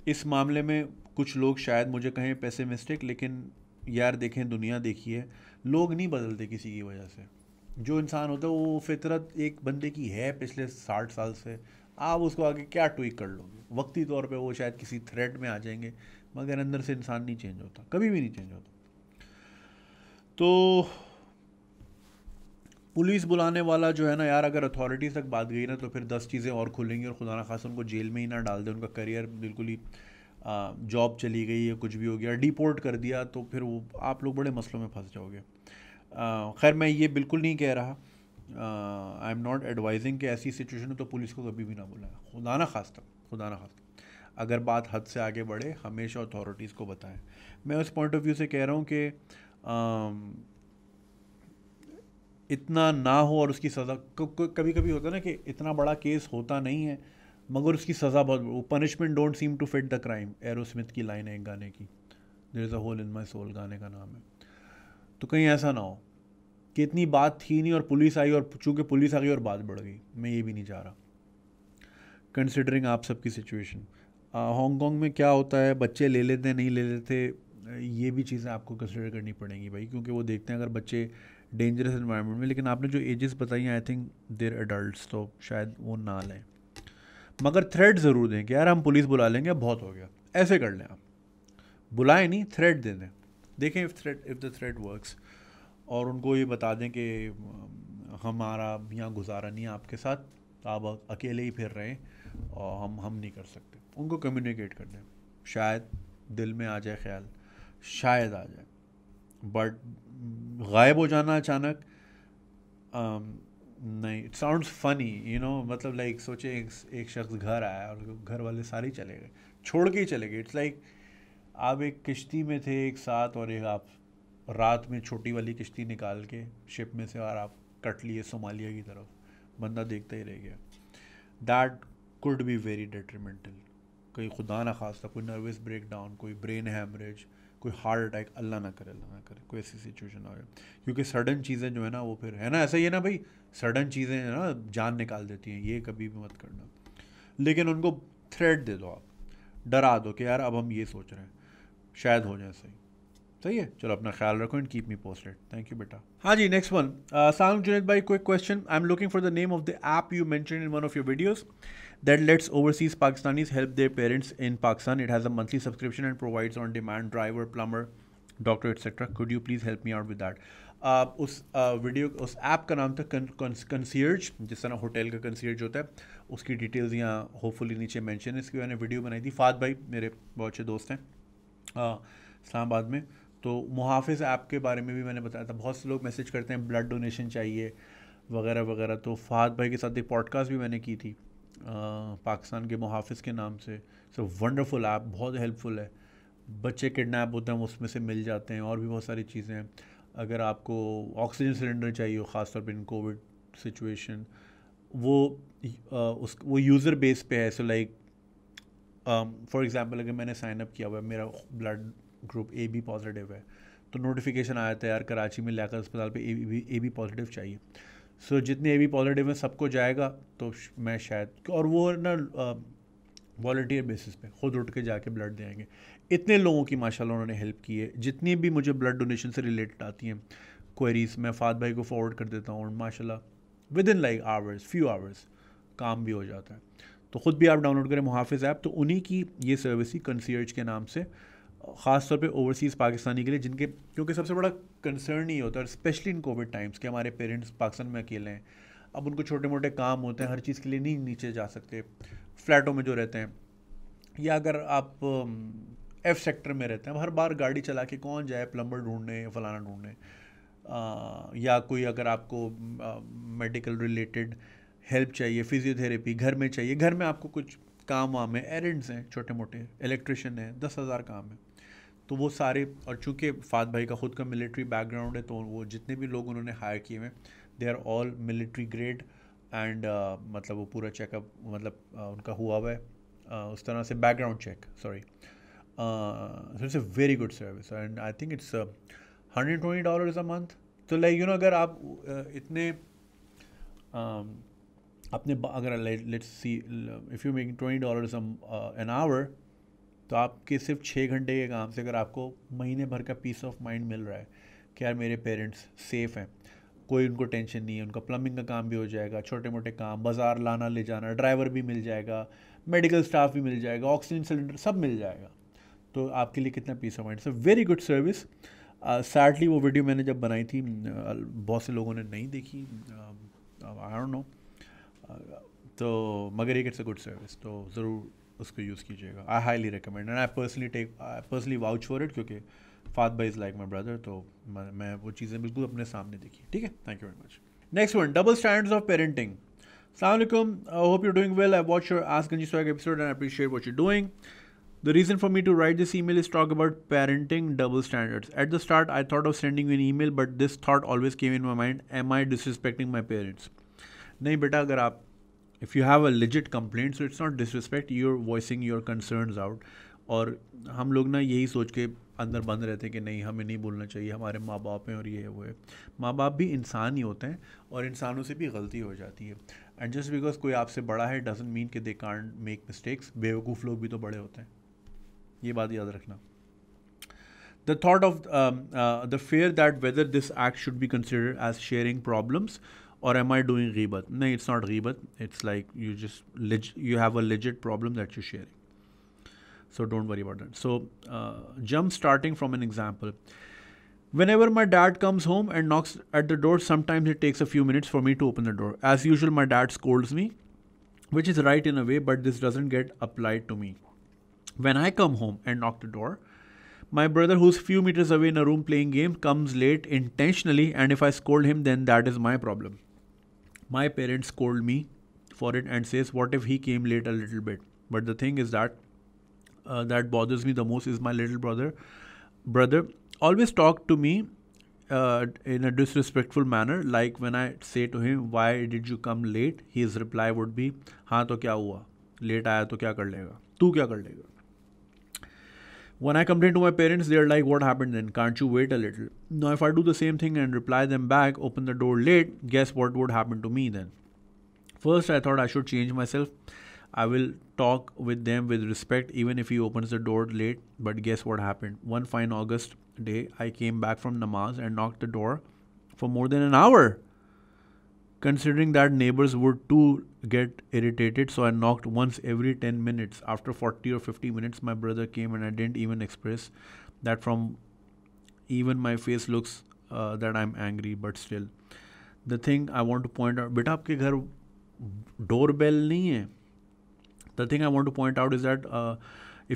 इस मामले में कुछ लोग शायद मुझे कहें पैसे मिस्टेक लेकिन यार देखें दुनिया देखिए लोग नहीं बदलते किसी की वजह से जो इंसान होता है वो फितरत एक बंदे की है पिछले साठ साल से आप उसको आगे क्या ट्विक कर लोगे वक्ती तौर पे वो शायद किसी थ्रेड में आ जाएंगे मगर अंदर से इंसान नहीं चेंज होता कभी भी नहीं चेंज होता तो पुलिस बुलाने वाला जो है ना यार अगर अथॉरिटीज़ तक बात गई ना तो फिर दस चीज़ें और खुलेंगी और खुदा ना खास उनको जेल में ही ना डाल दे उनका करियर बिल्कुल ही जॉब चली गई या कुछ भी हो गया डिपोर्ट कर दिया तो फिर वो आप लोग बड़े मसलों में फंस जाओगे खैर मैं ये बिल्कुल नहीं कह रहा आई एम नॉट एडवाइजिंग कि ऐसी सिचुएशन में तो पुलिस को कभी भी ना बुलाएं खुदा ना तक खुदा ना खास अगर बात हद से आगे बढ़े हमेशा अथॉरिटीज़ को बताएं मैं उस पॉइंट ऑफ व्यू से कह रहा हूँ कि इतना ना हो और उसकी सज़ा कभी कभी होता है ना कि इतना बड़ा केस होता नहीं है मगर उसकी सज़ा बहुत punishment don't seem to fit the crime Aerosmith की लाइन है एक गाने की there is a hole in my soul गाने का नाम है तो कहीं ऐसा ना हो कि इतनी बात थी नहीं और पुलिस आई और चूँकि पुलिस आ गई और बात बढ़ गई मैं ये भी नहीं चाह रहा कंसिडरिंग आप सबकी सिचुएशन हांगकॉन्ग में क्या होता है बच्चे ले लेते हैं नहीं ले लेते ये भी चीज़ें आपको कंसिडर करनी पड़ेंगी भाई क्योंकि वो देखते हैं अगर बच्चे डेंजरस इन्वायरमेंट में लेकिन आपने जो एजेस बताई हैं आई थिंक देर एडल्ट तो शायद वो ना लें मगर थ्रेड ज़रूर दें कि यार हम पुलिस बुला लेंगे अब बहुत हो गया ऐसे कर लें आप बुलाएं नहीं थ्रेड दे दें देखें if thread if the thread works और उनको ये बता दें कि हमारा यहाँ गुजारा नहीं है आपके साथ आप अकेले ही फिर रहे हैं और हम हम नहीं कर सकते उनको कम्युनिकेट कर दें शायद दिल में आ जाए ख्याल शायद आ जाए बट गायब हो जाना अचानक um, नहीं it sound funny you know मतलब लाइक सोचे एक, एक शख्स घर आया और घर वाले सारे चले गए छोड़ के ही चले गए इट्स लाइक आप एक किश्ती में थे एक साथ और एक आप रात में छोटी वाली किश्ती निकाल के शिप में से और आप कट लिए सोमालिया की तरफ बंदा देखता ही रह गया that could be very detrimental कोई खुदा ना खास्ता कोई नर्वस ब्रेक डाउन कोई ब्रेन हैमरेज कोई हार्ट अटैक अल्लाह ना करे अल्लाह ना करे कोई ऐसी सिचुएशन आ जाए क्योंकि सडन चीज़ें जो है ना वो फिर है ना ऐसा ही है ना भाई सडन चीज़ें ना जान निकाल देती हैं ये कभी भी मत करना लेकिन उनको थ्रेड दे दो आप डरा दो कि यार अब हम ये सोच रहे हैं शायद हो जाए सही सही है चलो अपना ख्याल रखो and keep me posted thank you बेटा हाँ जी नेक्स्ट वन सांग जुनेद भाई quick question I am looking for the name of the app you mention in one of your videos that lets overseas Pakistanis help their parents in Pakistan. It has a monthly subscription and provides on demand driver, plumber, doctor etc. Could you please help me out with that आप उस video uh, उस app का नाम था कंसियर्ज जिस तरह hotel का कंसियर्ज होता है उसकी डिटेल्स यहाँ होपफुली नीचे मेंशन है इसकी मैंने वीडियो बनाई थी फात भाई मेरे बहुत अच्छे दोस्त हैं uh, इस्लामाबाद में तो मुहाफ़ ऐप के बारे में भी मैंने बताया था बहुत से लोग मैसेज करते हैं ब्लड डोनेशन चाहिए वगैरह वगैरह तो फात भाई के साथ एक पॉडकास्ट भी मैंने की थी पाकिस्तान के मुहाफ़ के नाम से सो वंडरफुल ऐप बहुत हेल्पफुल है बच्चे किडनैप होते हैं उसमें से मिल जाते हैं और भी बहुत सारी चीज़ें हैं अगर आपको ऑक्सीजन सिलेंडर चाहिए हो ख़ासतौर पर इन कोविड सिचुएशन वो आ, उस वो यूज़र बेस पे है सो लाइक फॉर एग्ज़ाम्पल अगर मैंने साइन अप किया हुआ है मेरा blood group A B positive है तो नोटिफिकेशन आया था यार कराची में लेकर अस्पताल पे A B A B positive चाहिए सो so, जितने ए बी पॉजिटिव हैं सबको जाएगा तो मैं शायद और वो ना वॉल्टियर बेसिस पे खुद उठ के जाके ब्लड देंगे इतने लोगों की माशाल्लाह उन्होंने हेल्प की है जितनी भी मुझे ब्लड डोनेशन से रिलेटेड आती हैं क्वेरीज मैं फात भाई को फॉरवर्ड कर देता हूँ और माशाला within like hours few hours काम भी हो जाता है तो ख़ुद भी आप डाउनलोड करें मुहाफ़ ऐप तो उन्हीं की ये सर्विस ही कंसियर्ज के नाम से ख़ास तौर पे ओवरसीज़ पाकिस्तानी के लिए जिनके क्योंकि सबसे बड़ा कंसर्न ही होता है स्पेशली इन कोविड टाइम्स के हमारे पेरेंट्स पाकिस्तान में अकेले हैं अब उनको छोटे मोटे काम होते हैं हर चीज़ के लिए नहीं नीचे जा सकते फ्लैटों में जो रहते हैं या अगर आप एफ सेक्टर में रहते हैं हर बार गाड़ी चला के कौन जाए प्लम्बर ढूंढने फलाना ढूंढने या कोई अगर आपको मेडिकल रिलेटेड हेल्प चाहिए फिजियोथेरेपी घर में चाहिए घर में आपको कुछ काम वाम है एरेंट्स हैं छोटे मोटे इलेक्ट्रिशियन हैं दस हज़ार काम है तो वो सारे और चूँकि फात भाई का ख़ुद का मिलिट्री बैकग्राउंड है तो वो जितने भी लोग उन्होंने हायर किए हुए they are all military grade and मतलब वो पूरा चेकअप मतलब uh, उनका हुआ हुआ है uh, उस तरह से background check sorry it's a very good service and I think it's hundred twenty dollar a month तो लाइक यू नो अगर आप uh, इतने um, अपने अगर let's see if you making twenty dollar an hour तो आपके सिर्फ छः घंटे के काम से अगर आपको महीने भर का पीस ऑफ माइंड मिल रहा है कि यार मेरे पेरेंट्स सेफ़ हैं कोई उनको टेंशन नहीं है उनका प्लम्बिंग का काम भी हो जाएगा छोटे मोटे काम बाज़ार लाना ले जाना ड्राइवर भी मिल जाएगा मेडिकल स्टाफ भी मिल जाएगा ऑक्सीजन सिलेंडर सब मिल जाएगा तो आपके लिए कितना peace of mind so very good service sadly वो वीडियो मैंने जब बनाई थी बहुत से लोगों ने नहीं देखी आई डोंट नो तो मगर एक इट्स अ गुड सर्विस तो ज़रूर उसको यूज़ कीजिएगा I highly recommend and I personally take I personally vouch for it क्योंकि फाद बाई इज़ लाइक माई ब्रदर तो मैं, मैं वो चीज़ें बिल्कुल अपने सामने देखी ठीक है thank you very much next one double stand of parenting सलामकुम I hope you doing well I watch your आज गंजी सोग episode and appreciate what you doing the reason for me to write this email is talk about parenting double standards at the start I thought of sending in email but this thought always came in my mind am I disrespecting my parents नहीं बेटा अगर आप if you have a legit complaint so it's not disrespect you're voicing your concerns out और हम लोग ना यही सोच के अंदर बंद रहते हैं कि नहीं हमें नहीं बोलना चाहिए हमारे माँ बाप हैं और ये वो है माँ बाप भी इंसान ही होते हैं और इंसानों से भी गलती हो जाती है एंड जस्ट बिकॉज कोई आपसे बड़ा है डजेंट मीन के दे कांट मेक मिस्टेक्स बेवकूफ़ लोग भी तो बड़े होते हैं ये बात याद रखना the thought of the fair that whether this act should be consider as sharing problems or am I doing ghibat? No, it's not ghibat. It's like you just leg- you have a legit problem that you're sharing. So don't worry about that. So uh, jump starting from an example. Whenever my dad comes home and knocks at the door, sometimes it takes a few minutes for me to open the door. As usual, my dad scolds me, which is right in a way, but this doesn't get applied to me. When I come home and knock the door, my brother, who's few meters away in a room playing game, comes late intentionally, and if I scold him, then that is my problem. My parents scold me for it and says, "What if he came late a little bit?" But the thing is that uh, that bothers me the most is my little brother. Brother always talk to me uh, in a disrespectful manner. Like when I say to him, "Why did you come late?" His reply would be, "हाँ to kya hua? Late aaya to kya कर लेगा? तू क्या when I complain to my parents, they're like, What happened then? Can't you wait a little? Now, if I do the same thing and reply them back, open the door late, guess what would happen to me then? First, I thought I should change myself. I will talk with them with respect, even if he opens the door late. But guess what happened? One fine August day, I came back from namaz and knocked the door for more than an hour. Considering that neighbors would too get irritated, so I knocked once every 10 minutes. After 40 or 50 minutes, my brother came and I didn't even express that from even my face looks uh, that I'm angry, but still. The thing I want to point out, बेटा आपके ghar doorbell nahi hai. The thing I want to point out is that uh,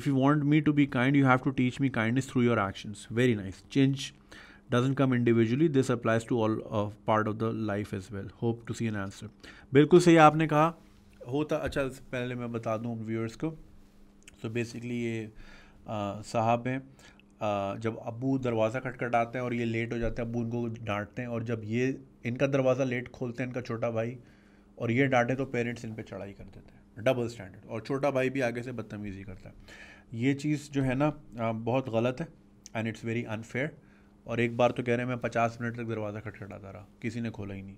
if you want me to be kind, you have to teach me kindness through your actions. Very nice. Change doesn't come individually this applies to all part of the life as well hope to see an answer बिल्कुल सही आपने कहा होता अच्छा पहले मैं बता दूँ व्यूअर्स को सो so बेसिकली ये साहब हैं जब अबू दरवाज़ा खटखटाते हैं और ये लेट हो जाते हैं अबू उनको डांटते हैं और जब ये इनका दरवाज़ा लेट खोलते हैं इनका छोटा भाई और ये डांटे तो पेरेंट्स इन पर चढ़ाई कर देते हैं डबल स्टैंडर्ड और छोटा भाई भी आगे से बदतमीज़ी करता है ये चीज़ जो है ना बहुत गलत है एंड इट्स वेरी अनफेयर और एक बार तो कह रहे हैं मैं पचास मिनट तक दरवाज़ा खटखटाता रहा किसी ने खोला ही नहीं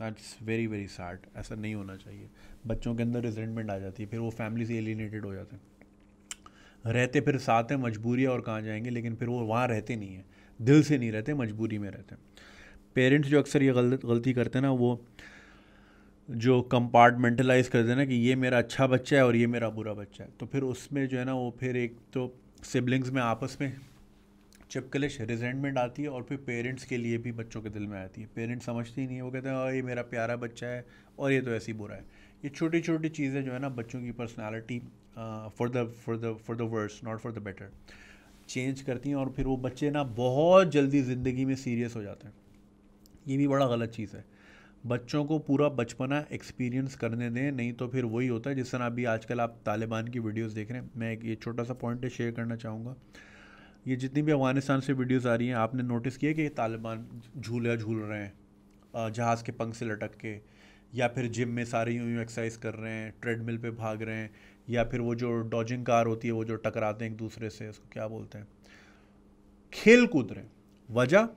दैट्स वेरी वेरी सैड ऐसा नहीं होना चाहिए बच्चों के अंदर रिजेंटमेंट आ जाती है फिर वो फैमिली से एलिनेटेड हो जाते हैं रहते फिर साथ हैं मजबूरी और कहाँ जाएंगे लेकिन फिर वो वहाँ रहते नहीं हैं दिल से नहीं रहते मजबूरी में रहते हैं पेरेंट्स जो अक्सर ये गलत गलती करते हैं ना वो जो कंपार्टमेंटलाइज कर देना कि ये मेरा अच्छा बच्चा है और ये मेरा बुरा बच्चा है तो फिर उसमें जो है ना वो फिर एक तो सिबलिंग्स में आपस में चिपकलिश रिजेंटमेंट आती है और फिर पेरेंट्स के लिए भी बच्चों के दिल में आती है पेरेंट्स समझते ही नहीं वो कहते हैं ये मेरा प्यारा बच्चा है और ये तो ऐसे ही बुरा है ये छोटी छोटी चीज़ें जो है ना बच्चों की personality for the for the for the worse not for the better change करती हैं और फिर वो बच्चे ना बहुत जल्दी ज़िंदगी में सीरियस हो जाते हैं ये भी बड़ा गलत चीज़ है बच्चों को पूरा बचपना एक्सपीरियंस करने दें नहीं तो फिर वही होता है जिस तरह अभी आजकल आप तालिबान की वीडियोस देख रहे हैं मैं एक ये छोटा सा पॉइंट शेयर करना चाहूँगा ये जितनी भी अफ़गानिस्तान से वीडियोस आ रही हैं आपने नोटिस किया कि तालिबान झूला झूल रहे हैं जहाज़ के पंख से लटक के या फिर जिम में सारे यूं यूं एक्सरसाइज कर रहे हैं ट्रेडमिल पे भाग रहे हैं या फिर वो जो डॉजिंग कार होती है वो जो टकराते हैं एक दूसरे से उसको क्या बोलते हैं खेल कूद रहे वजह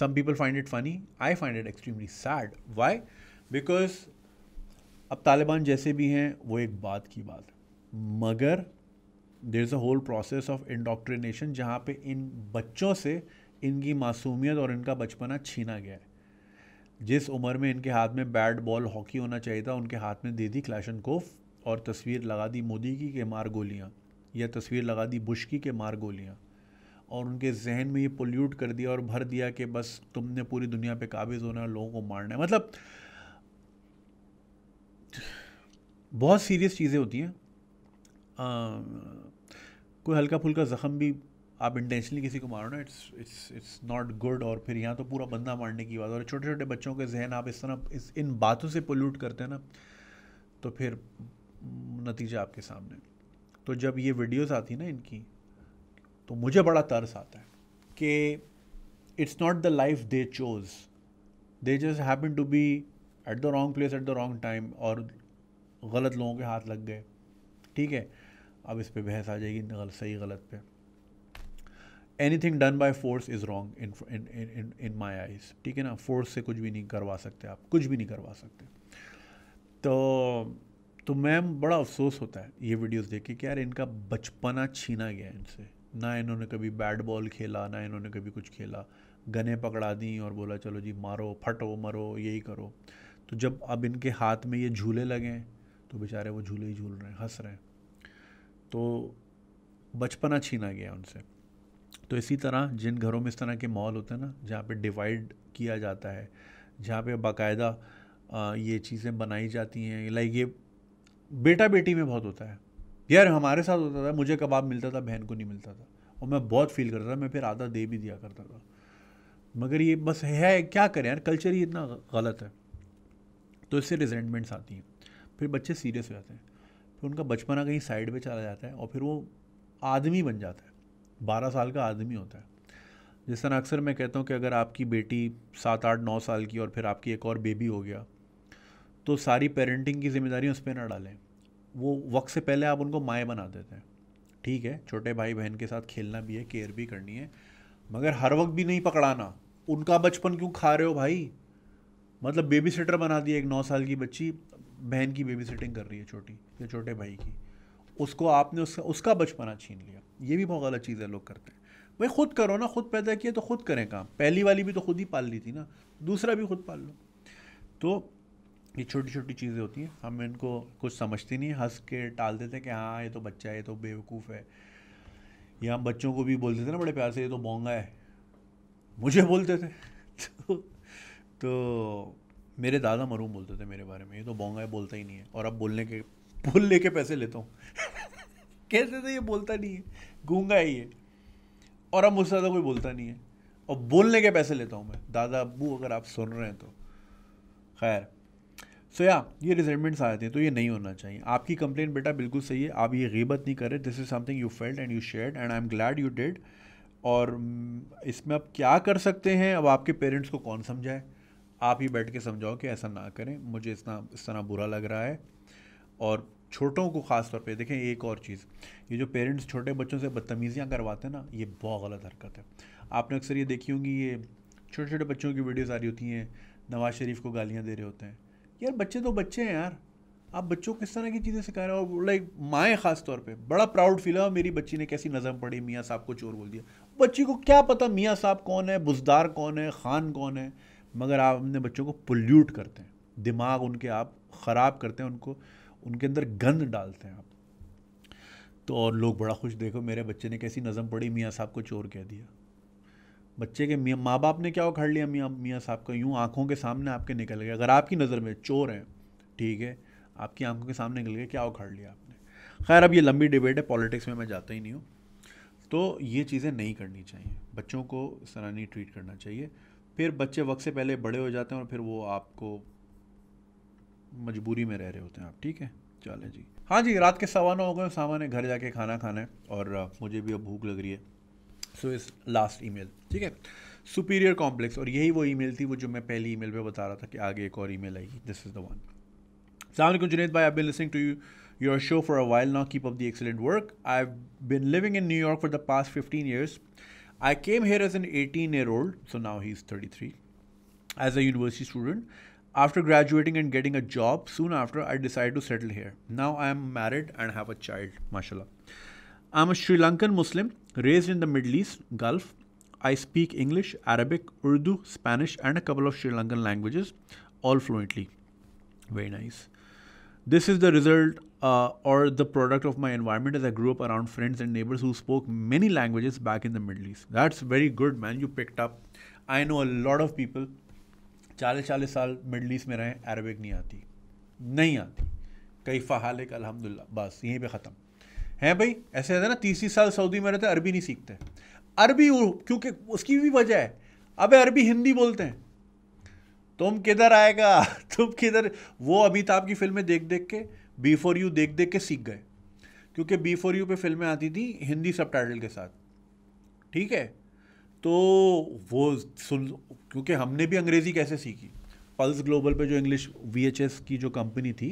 some people find it funny I find it extremely sad why because अब तालिबान जैसे भी हैं वो एक बात की बात है मगर there is a whole process of indoctrination जहाँ पे इन बच्चों से इनकी मासूमियत और इनका बचपना छीना गया है जिस उम्र में इनके हाथ में बैट बॉल हॉकी होना चाहिए था उनके हाथ में दे दी क्लैशन कोफ और तस्वीर लगा दी मोदी की के मार गोलियाँ या तस्वीर लगा दी बुश की के मार गोलियाँ और उनके जहन में ये पोल्यूट कर दिया और भर दिया कि बस तुमने पूरी दुनिया पे काबिज होना है लोगों को मारना है मतलब बहुत सीरियस चीज़ें होती हैं कोई हल्का फुल्का ज़ख्म भी आप इंटेंशनली किसी को मारो ना it's it's it's not good और फिर यहाँ तो पूरा बंदा मारने की बात और छोटे छोटे बच्चों के जहन आप इस तरह इस इन बातों से पोल्यूट करते हैं ना तो फिर नतीजा आपके सामने तो जब ये वीडियोस आती ना इनकी तो मुझे बड़ा तर्स आता है कि it's not the life they chose they just happen to be at the wrong place at the wrong time और गलत लोगों के हाथ लग गए ठीक है अब इस पर बहस आ जाएगी सही गलत पे anything done by force is wrong in in in my eyes ठीक है ना फोर्स से कुछ भी नहीं करवा सकते आप कुछ भी नहीं करवा सकते तो तो मैम बड़ा अफसोस होता है ये वीडियोस देख के कि यार इनका बचपना छीना गया इनसे ना इन्होंने कभी बैट बॉल खेला ना इन्होंने कभी कुछ खेला गने पकड़ा दी और बोला चलो जी मारो फटो मरो यही करो तो जब अब इनके हाथ में ये झूले लगे तो बेचारे वो झूले ही झूल रहे हैं हंस रहे हैं तो बचपना छीना गया उनसे तो इसी तरह जिन घरों में इस तरह के मॉल होते हैं ना जहाँ पे डिवाइड किया जाता है जहाँ पे बाकायदा ये चीज़ें बनाई जाती हैं लाइक ये बेटा बेटी में बहुत होता है यार हमारे साथ होता था मुझे कबाब मिलता था बहन को नहीं मिलता था और मैं बहुत फील करता था मैं फिर आधा दे भी दिया करता था मगर ये बस है क्या करें यार कल्चर ही इतना गलत है तो इससे रिजेंटमेंट्स आती हैं फिर बच्चे सीरियस हो जाते हैं तो उनका बचपना कहीं साइड पे चला जाता है और फिर वो आदमी बन जाता है बारह साल का आदमी होता है जिस तरह अक्सर मैं कहता हूँ कि अगर आपकी बेटी सात आठ नौ साल की और फिर आपकी एक और बेबी हो गया तो सारी पेरेंटिंग की जिम्मेदारी उस पर ना डालें वो वक्त से पहले आप उनको माए बना देते हैं ठीक है छोटे भाई बहन के साथ खेलना भी है केयर भी करनी है मगर हर वक्त भी नहीं पकड़ाना उनका बचपन क्यों खा रहे हो भाई मतलब बेबी सिटर बना दी एक नौ साल की बच्ची बहन की बेबी सिटिंग कर रही है छोटी या छोटे भाई की उसको आपने उसका उसका बचपना छीन लिया ये भी बहुत गलत चीज़ है लोग करते हैं भाई खुद करो ना खुद पैदा किया तो खुद करें काम पहली वाली भी तो खुद ही पाल ली थी ना दूसरा भी खुद पाल लो तो ये छोटी छोटी चीज़ें होती हैं हम इनको कुछ समझते नहीं हंस के टाल देते हैं कि हाँ ये तो बच्चा है ये तो बेवकूफ़ है या हम बच्चों को भी थे, थे ना बड़े प्यार से ये तो बोंगा है मुझे बोलते थे तो, तो मेरे दादा मरूम बोलते थे मेरे बारे में ये तो बोंगा है बोलता ही नहीं है और अब बोलने के बोल लेके के पैसे लेता हूँ कहते थे तो ये बोलता नहीं है गूंगा है ये और अब मुझसे ज़्यादा कोई बोलता नहीं है और बोलने के पैसे लेता हूँ मैं दादा अबू अगर आप सुन रहे हैं तो खैर सो या ये रिजेंटमेंट्स आ जाते हैं तो ये नहीं होना चाहिए आपकी कंप्लेंट बेटा बिल्कुल सही है आप ये गिबत नहीं करें this is something you felt and you share and I am glad you did और हम्म, इसमें आप क्या कर सकते हैं अब आपके पेरेंट्स को कौन समझाए आप ही बैठ के समझाओ कि ऐसा ना करें मुझे इतना इस तरह बुरा लग रहा है और छोटों को ख़ास तौर पे देखें एक और चीज़ ये जो पेरेंट्स छोटे बच्चों से बदतमीज़ियाँ करवाते हैं ना ये बहुत गलत हरकत है आपने अक्सर ये देखी होंगी ये छोटे छोटे बच्चों की वीडियोस आ रही होती हैं नवाज़ शरीफ को गालियाँ दे रहे होते हैं यार बच्चे तो बच्चे हैं यार आप बच्चों को किस तरह की चीज़ें सिखा रहे हो लाइक माएँ ख़ास तौर पे बड़ा प्राउड फील है मेरी बच्ची ने कैसी नज़म पढ़ी मियाँ साहब को चोर बोल दिया बच्ची को क्या पता मियाँ साहब कौन है बुजदार कौन है ख़ान कौन है मगर आप अपने बच्चों को पोल्यूट करते हैं दिमाग उनके आप ख़राब करते हैं उनको उनके अंदर गंद डालते हैं आप तो और लोग बड़ा खुश देखो मेरे बच्चे ने कैसी नज़म पढ़ी मियाँ साहब को चोर कह दिया बच्चे के मियाँ माँ बाप ने क्या उखाड़ लिया मियाँ मियाँ साहब का यूँ आँखों के सामने आपके निकल गए अगर आपकी नज़र में चोर हैं ठीक है आपकी आंखों के सामने निकल गए क्या उखाड़ लिया आपने खैर अब ये लंबी डिबेट है पॉलिटिक्स में मैं जाता ही नहीं हूँ तो ये चीज़ें नहीं करनी चाहिए बच्चों को सराहनीय ट्रीट करना चाहिए फिर बच्चे वक्त से पहले बड़े हो जाते हैं और फिर वो आपको मजबूरी में रह रहे होते हैं आप ठीक है चले जी हाँ जी रात के सवा नौ हो गए सामान है घर जाके खाना खाना है और मुझे भी अब भूख लग रही है सो इस लास्ट ईमेल ठीक है सुपीरियर कॉम्प्लेक्स और यही वो ईमेल थी वो जो मैं पहली ईमेल पे बता रहा था कि आगे एक और ईमेल आएगी दिस इज़ द वन सलामकुम जुनेद भाई I been listening to you your show for a while now keep up the excellent work I have been living in New York for the past fifteen years I came here as an 18 year old, so now he's 33, as a university student. After graduating and getting a job, soon after I decided to settle here. Now I am married and have a child, mashallah. I'm a Sri Lankan Muslim raised in the Middle East, Gulf. I speak English, Arabic, Urdu, Spanish, and a couple of Sri Lankan languages, all fluently. Very nice. This is the result uh, or the product of my environment as I grew up around friends and neighbors who spoke many languages back in the Middle East. That's very good, man. You picked up. I know a lot of people चालीस चालीस साल middle East में रहें Arabic नहीं आती नहीं आती कई फ़ालिक अलहमदिल्ला बस यहीं पे ख़त्म हैं भाई ऐसे रहते ना तीस तीस साल सऊदी में रहते अरबी नहीं सीखते अरबी क्योंकि उसकी भी वजह है अब अरबी हिंदी बोलते हैं तुम किधर आएगा तुम किधर वो अमिताभ की फिल्में देख देख के बी फॉर यू देख देख के सीख गए क्योंकि बी फॉर यू पे फिल्में आती थी हिंदी सब के साथ ठीक है तो वो सुन क्योंकि हमने भी अंग्रेज़ी कैसे सीखी पल्स ग्लोबल पे जो इंग्लिश वी की जो कंपनी थी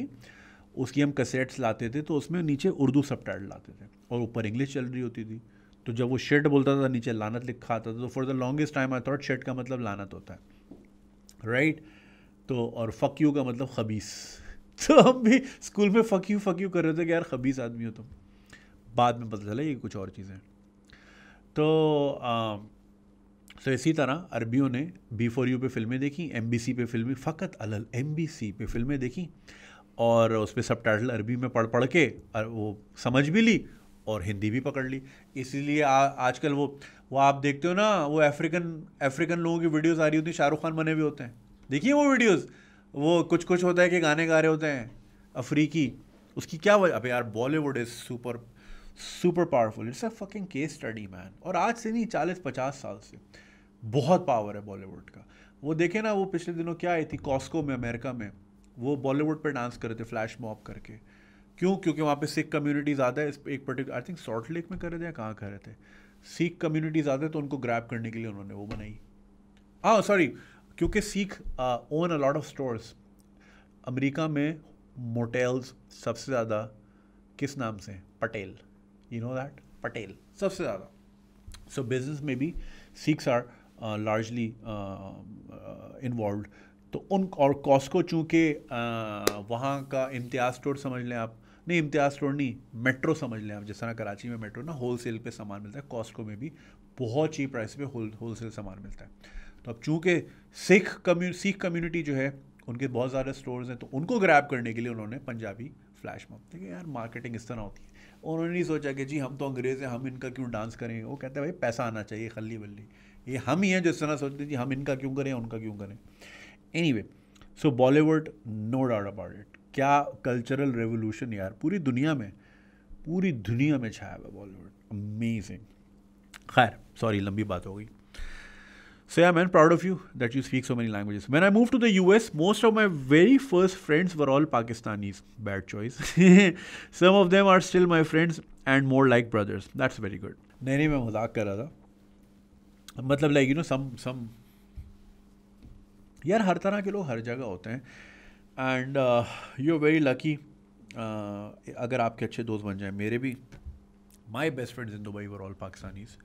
उसकी हम कसेट्स लाते थे तो उसमें नीचे उर्दू सब लाते थे और ऊपर इंग्लिश चल रही होती थी तो जब वो शेड बोलता था नीचे लानत लिखा आता था तो for the longest time I thought shade का मतलब लानत होता है राइट right? तो और फक यू का मतलब खबीस तो हम भी स्कूल में फ़क यू फ़क यू कर रहे थे कि यार खबीस आदमी हो तुम बाद में पता चला ये कुछ और चीज़ें तो तो इसी तरह अरबियों ने बी फोर यू पर फिल्में देखी एम बी सी पर फिल्में फ़कत अलल एम बी सी पर फिल्में देखी और उस पर सब टाइटल अरबी में पढ़ पढ़ के वो समझ भी ली और हिंदी भी पकड़ ली इसीलिए आजकल वो वो आप देखते हो ना वो अफ्रीकन अफ्रीकन लोगों की वीडियोज़ आ रही होती हैं शाहरुख खान बने भी होते हैं देखिए वो वीडियोज़ वो कुछ कुछ होता है कि गाने गा रहे होते हैं अफ्रीकी उसकी क्या वजह अब यार Bollywood is super super powerful it's a fucking case study man और आज से नहीं चालीस पचास साल से बहुत पावर है बॉलीवुड का वो देखे ना वो पिछले दिनों क्या आई थी कॉस्को में अमेरिका में वो बॉलीवुड पर डांस कर रहे थे फ्लैश मॉप करके क्यों क्योंकि वहाँ पे सिख कम्युनिटी ज़्यादा है इस एक particular I think Salt Lake में कर रहे थे या कहाँ कर रहे थे सिख कम्युनिटी ज़्यादा है तो उनको ग्रैप करने के लिए उन्होंने वो बनाई हाँ सॉरी क्योंकि Sikh own a lot of stores America में मोटेल्स सबसे ज़्यादा किस नाम से हैं Patel you know that Patel सबसे ज़्यादा सो बिजनेस में भी सीख्स आर लार्जली इन्वॉल्व तो उन और कॉस्को चूँकि uh, वहाँ का इम्तियाज़ स्टोर समझ लें आप नहीं इम्तियाज़ स्टोर नहीं मेट्रो समझ लें आप जिस तरह कराची में मेट्रो ना होल सेल पर सामान मिलता है कॉस्को में भी बहुत चीप प्राइस पे होल होल सेल सामान मिलता है तो अब चूँकि सिख कम्यू सिख कम्युनिटी जो है उनके बहुत ज़्यादा स्टोर्स हैं तो उनको ग्रैब करने के लिए उन्होंने पंजाबी फ्लैश मॉब देखिए यार मार्केटिंग इस तरह होती है उन्होंने नहीं सोचा कि जी हम तो अंग्रेज़ हैं हम इनका क्यों डांस करें वो कहते हैं भाई पैसा आना चाहिए खली बल्ली ये हम ही हैं जो इस तरह सोचते जी हम इनका क्यों करें उनका क्यों करें anyway so Bollywood no doubt about it क्या कल्चरल रेवोल्यूशन यार पूरी दुनिया में पूरी दुनिया में छाया हुआ बॉलीवुड अमेजिंग खैर सॉरी लंबी बात हो गई So yeah, man, proud of you that you speak so many languages. When I moved to the US, most of my very first friends were all Pakistanis. Bad choice. Some of them are still my friends and more like brothers. That's very good. नहीं नहीं मैं मजाक कर रहा था मतलब like you know some some यार हर तरह के लोग हर जगह होते हैं and you are very lucky अगर आपके अच्छे दोस्त बन जाए मेरे भी my best friends in Dubai were all Pakistanis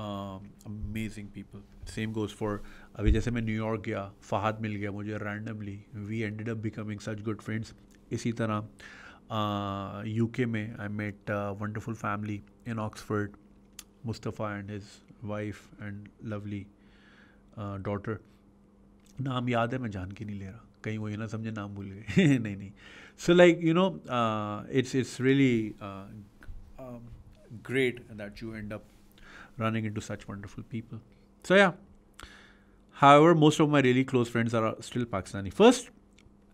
amazing people same goes for अभी जैसे मैं न्यूयॉर्क गया फ़हाद मिल गया मुझे randomly we ended up becoming such good friends इसी तरह यूके uh, में I met wonderful family in Oxford Mustafa and his wife and lovely daughter नाम याद है मैं जान के नहीं ले रहा कहीं वही ना समझे नाम भूल गए नहीं नहीं so like you know it's it's really great that you end up running into such wonderful people. So, yeah. However, most of my really close friends are still Pakistani. First,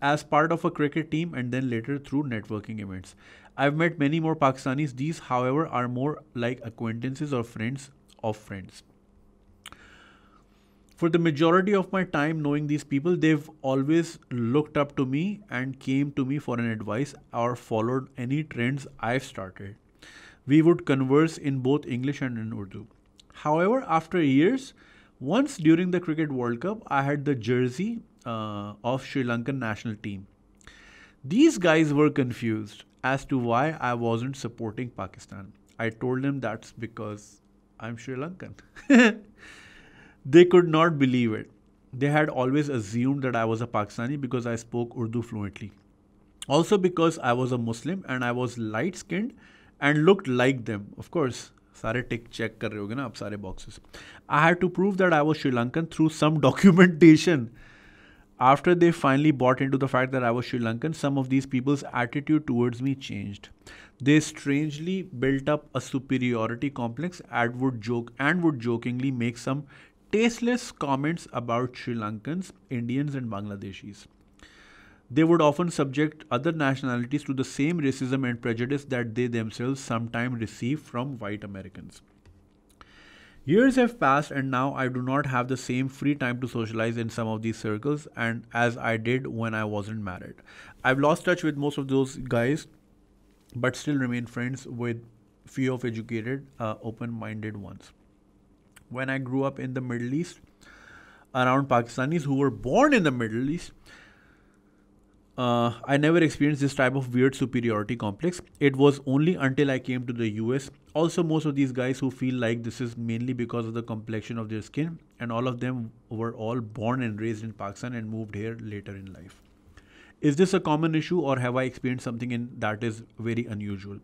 as part of a cricket team, and then later through networking events. I've met many more Pakistanis. These, however, are more like acquaintances or friends of friends. For the majority of my time knowing these people, they've always looked up to me and came to me for an advice or followed any trends I've started. We would converse in both English and in Urdu. However, after years, once during the Cricket World Cup, I had the jersey uh, of Sri Lankan national team. These guys were confused as to why I wasn't supporting Pakistan. I told them that's because I'm Sri Lankan. they could not believe it. They had always assumed that I was a Pakistani because I spoke Urdu fluently. Also, because I was a Muslim and I was light skinned and looked like them, of course. सारे टिक check कर रहे होगे ना आप सारे boxes I have to prove that I was Sri Lankan through some documentation after they finally bought in to the fact that I was Sri Lankan some of these peoples attitude towards me changed they strangely built up a superiority complex eight would joke and would jokingly make some tasteless comments about Sri Lankan Indians and बांग्लादेशीज़ they would often subject other nationalities to the same racism and prejudice that they themselves sometimes receive from white Americans. Years have passed, and now I do not have the same free time to socialize in some of these circles, and as I did when I wasn't married. I've lost touch with most of those guys, but still remain friends with few of educated, uh, open-minded ones. When I grew up in the Middle East, around Pakistanis who were born in the Middle East, uh, I never experienced this type of weird superiority complex. It was only until I came to the US. Also, most of these guys who feel like this is mainly because of the complexion of their skin, and all of them were all born and raised in Pakistan and moved here later in life. Is this a common issue, or have I experienced something in that is very unusual?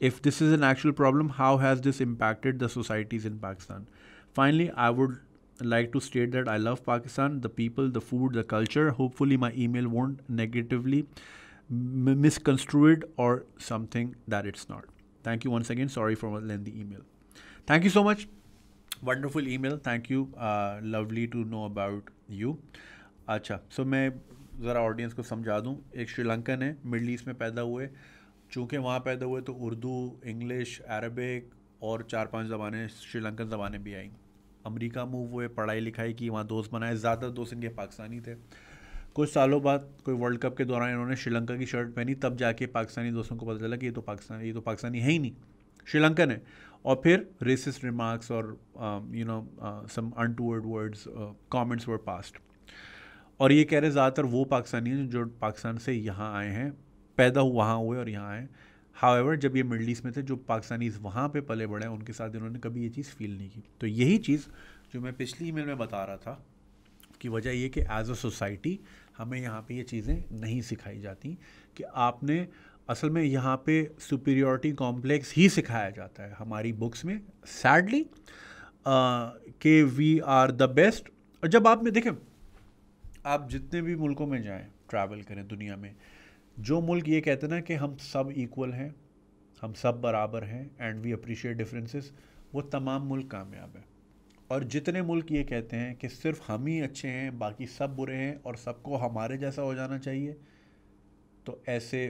If this is an actual problem, how has this impacted the societies in Pakistan? Finally, I would like to state that I love Pakistan, the people, the food, the culture. Hopefully, my email won't negatively misconstrue it or something that it's not. Thank you once again. Sorry for my lengthy email. Thank you so much. Wonderful email. Thank you. Uh, lovely to know about you. अच्छा सो मैं ज़रा audience को समझा दूँ एक श्रीलंकन है middle East में पैदा हुए चूँकि वहाँ पैदा हुए तो उर्दू इंग्लिश अरबिक और चार पांच ज़बानें श्रीलंकन ज़बानें भी आई अमेरिका मूव हुए पढ़ाई लिखाई की वहाँ दोस्त बनाए ज़्यादा दोस्त इनके पाकिस्तानी थे कुछ सालों बाद कोई वर्ल्ड कप के दौरान इन्होंने श्रीलंका की शर्ट पहनी तब जाके पाकिस्तानी दोस्तों को पता चला कि ये तो पाकिस्तान ये तो पाकिस्तानी है ही नहीं श्रीलंकन है और फिर रेसिस रिमार्क्स और you know some untoward words comments were passed और ये कह रहे ज़्यादातर वो पाकिस्तानी हैं जो पाकिस्तान से यहाँ आए हैं पैदा वहाँ हुए और यहाँ आए हावर जब ये मिडल ईस्ट में थे जो पाकिस्तानीज वहाँ पे पले बढ़े हैं उनके साथ इन्होंने कभी ये चीज़ फील नहीं की तो यही चीज़ जो मैं पिछली ईमेल में बता रहा था कि वजह ये कि एज अ सोसाइटी हमें यहाँ पे ये चीज़ें नहीं सिखाई जाती कि आपने असल में यहाँ पे सुपीरियरिटी कॉम्प्लेक्स ही सिखाया जाता है हमारी बुक्स में सैडली के वी आर द बेस्ट और जब आप में देखें आप जितने भी मुल्कों में जाएं ट्रैवल करें दुनिया में जो मुल्क ये कहते ना कि हम सब इक्वल हैं हम सब बराबर हैं एंड वी अप्रिशिएट डिफरेंसेस वो तमाम मुल्क कामयाब हैं और जितने मुल्क ये कहते हैं कि सिर्फ हम ही अच्छे हैं बाकी सब बुरे हैं और सबको हमारे जैसा हो जाना चाहिए तो ऐसे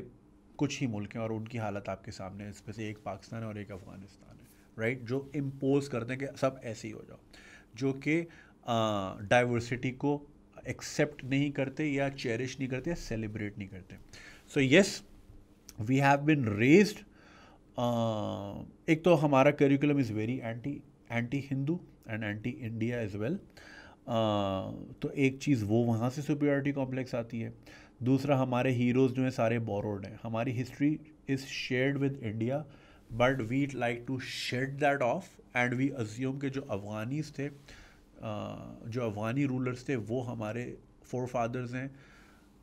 कुछ ही मुल्क हैं और उनकी हालत आपके सामने है इसमें से एक पाकिस्तान है और एक अफ़गानिस्तान है राइट जो इम्पोज़ करते हैं कि सब ऐसे ही हो जाओ जो कि डाइवर्सिटी को एक्सेप्ट नहीं करते या चेरिश नहीं करते या सेलिब्रेट नहीं करते so yes we have been raised एक तो हमारा curriculum is very anti anti Hindu and anti India as well तो एक चीज़ वो वहाँ से सुपरियॉरिटी कॉम्प्लेक्स आती है दूसरा हमारे हीरोज़ जो हैं सारे बोरोड हैं हमारी history is shared with India but we like to shed that off and we assume के जो अफगानीज थे uh, जो अफगानी रूलर्स थे वो हमारे फोर फादर्स हैं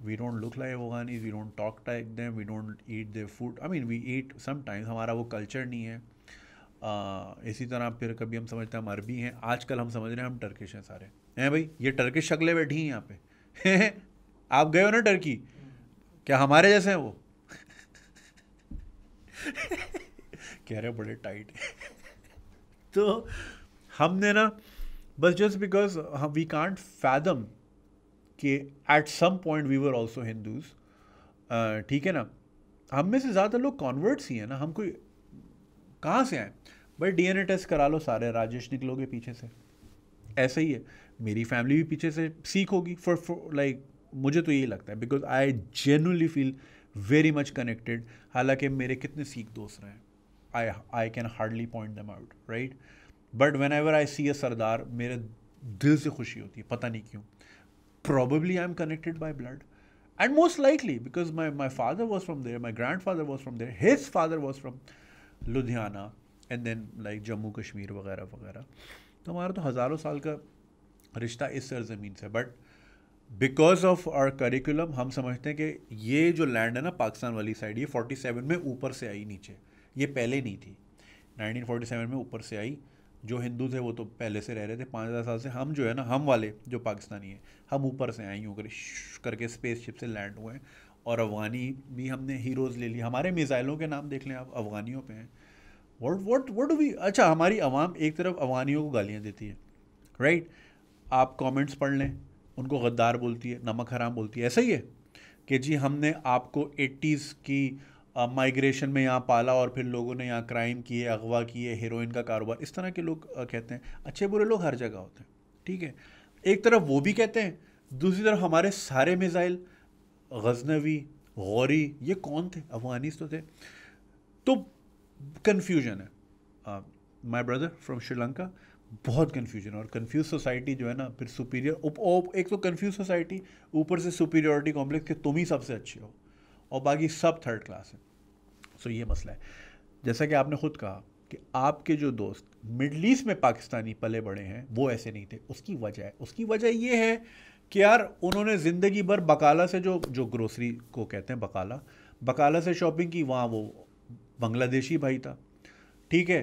we don't look like Afghanis we don't talk like them we don't eat their food I mean we eat sometimes हमारा वो कल्चर नहीं है uh, इसी तरह फिर कभी हम समझते हैं हम अरबी हैं आजकल हम समझ रहे हैं हम टर्किश हैं सारे हैं भाई ये टर्किश शक्लें बैठी हैं यहाँ पे आप गए हो ना टर्की क्या हमारे जैसे हैं वो कह रहे बड़े टाइट तो हमने ना बस just because we can't fathom कि at some point we were also Hindus ठीक है ना हम में से ज़्यादा लोग कॉन्वर्ट्स ही हैं ना हम कोई कहाँ से आए भाई ए टेस्ट करा लो सारे राजेश निकलोगे पीछे से ऐसा ही है मेरी फैमिली भी पीछे से सीख होगी फॉर फॉर लाइक मुझे तो यही लगता है because I genuinely feel very much connected हालांकि मेरे कितने सीख दोस्त रहे हैं I I can hardly point them out right but whenever I see a Sardar मेरे दिल से खुशी होती है पता नहीं क्यों probably I'm connected by blood. And most likely, because my, my father was from there, my grandfather was from there, his father was from Ludhiana, and then like Jammu Kashmir wagaira, वगैरह तो हमारा तो हज़ारों साल का रिश्ता इस सरजमीन से but because of our curriculum हम समझते हैं कि ये जो लैंड है ना पाकिस्तान वाली साइड ये 47 में ऊपर से आई नीचे ये पहले नहीं थी 1947 में ऊपर से आई जो हिंदू थे वो तो पहले से रह रहे थे पाँच हज़ार साल से हम जो है ना हम वाले जो पाकिस्तानी हैं हम ऊपर से आए यूँ करके स्पेस शिप से लैंड हुए हैं और अफ़गानी भी हमने हीरोज़ ले लिए हमारे मिज़ाइलों के नाम देख लें आप अफ़गानियों पे हैं वट वट वट वी अच्छा हमारी आवाम एक तरफ अफ़गानियों को गालियाँ देती है राइट आप कमेंट्स पढ़ लें उनको गद्दार बोलती है नमक हराम बोलती है ऐसा ही है कि जी हमने आपको एट्टीज़ की माइग्रेशन में यहाँ पाला और फिर लोगों ने यहाँ क्राइम किए अगवा किए हीरोइन का कारोबार इस तरह के लोग कहते हैं अच्छे बुरे लोग हर जगह होते हैं ठीक है एक तरफ वो भी कहते हैं दूसरी तरफ हमारे सारे मिज़ाइल गजनवी गौरी ये कौन थे अफगानिस तो थे तो कन्फ्यूजन है माई ब्रदर फ्रॉम श्रीलंका बहुत कन्फ्यूजन और कन्फ्यूज सोसाइटी जो है ना फिर सुपीरियर एक तो कन्फ्यूज सोसाइटी ऊपर से सुपीरियरिटी कॉम्प्लेक्स के तुम ही सबसे अच्छे हो और बाकी सब थर्ड क्लास हैं सो ये मसला है जैसा कि आपने खुद कहा कि आपके जो दोस्त मिडल ईस्ट में पाकिस्तानी पले बड़े हैं वो ऐसे नहीं थे उसकी वजह है उसकी वजह ये है कि यार उन्होंने ज़िंदगी भर बकाला से जो जो ग्रोसरी को कहते हैं बकाला बकाला से शॉपिंग की वहाँ वो बांग्लादेशी भाई था ठीक है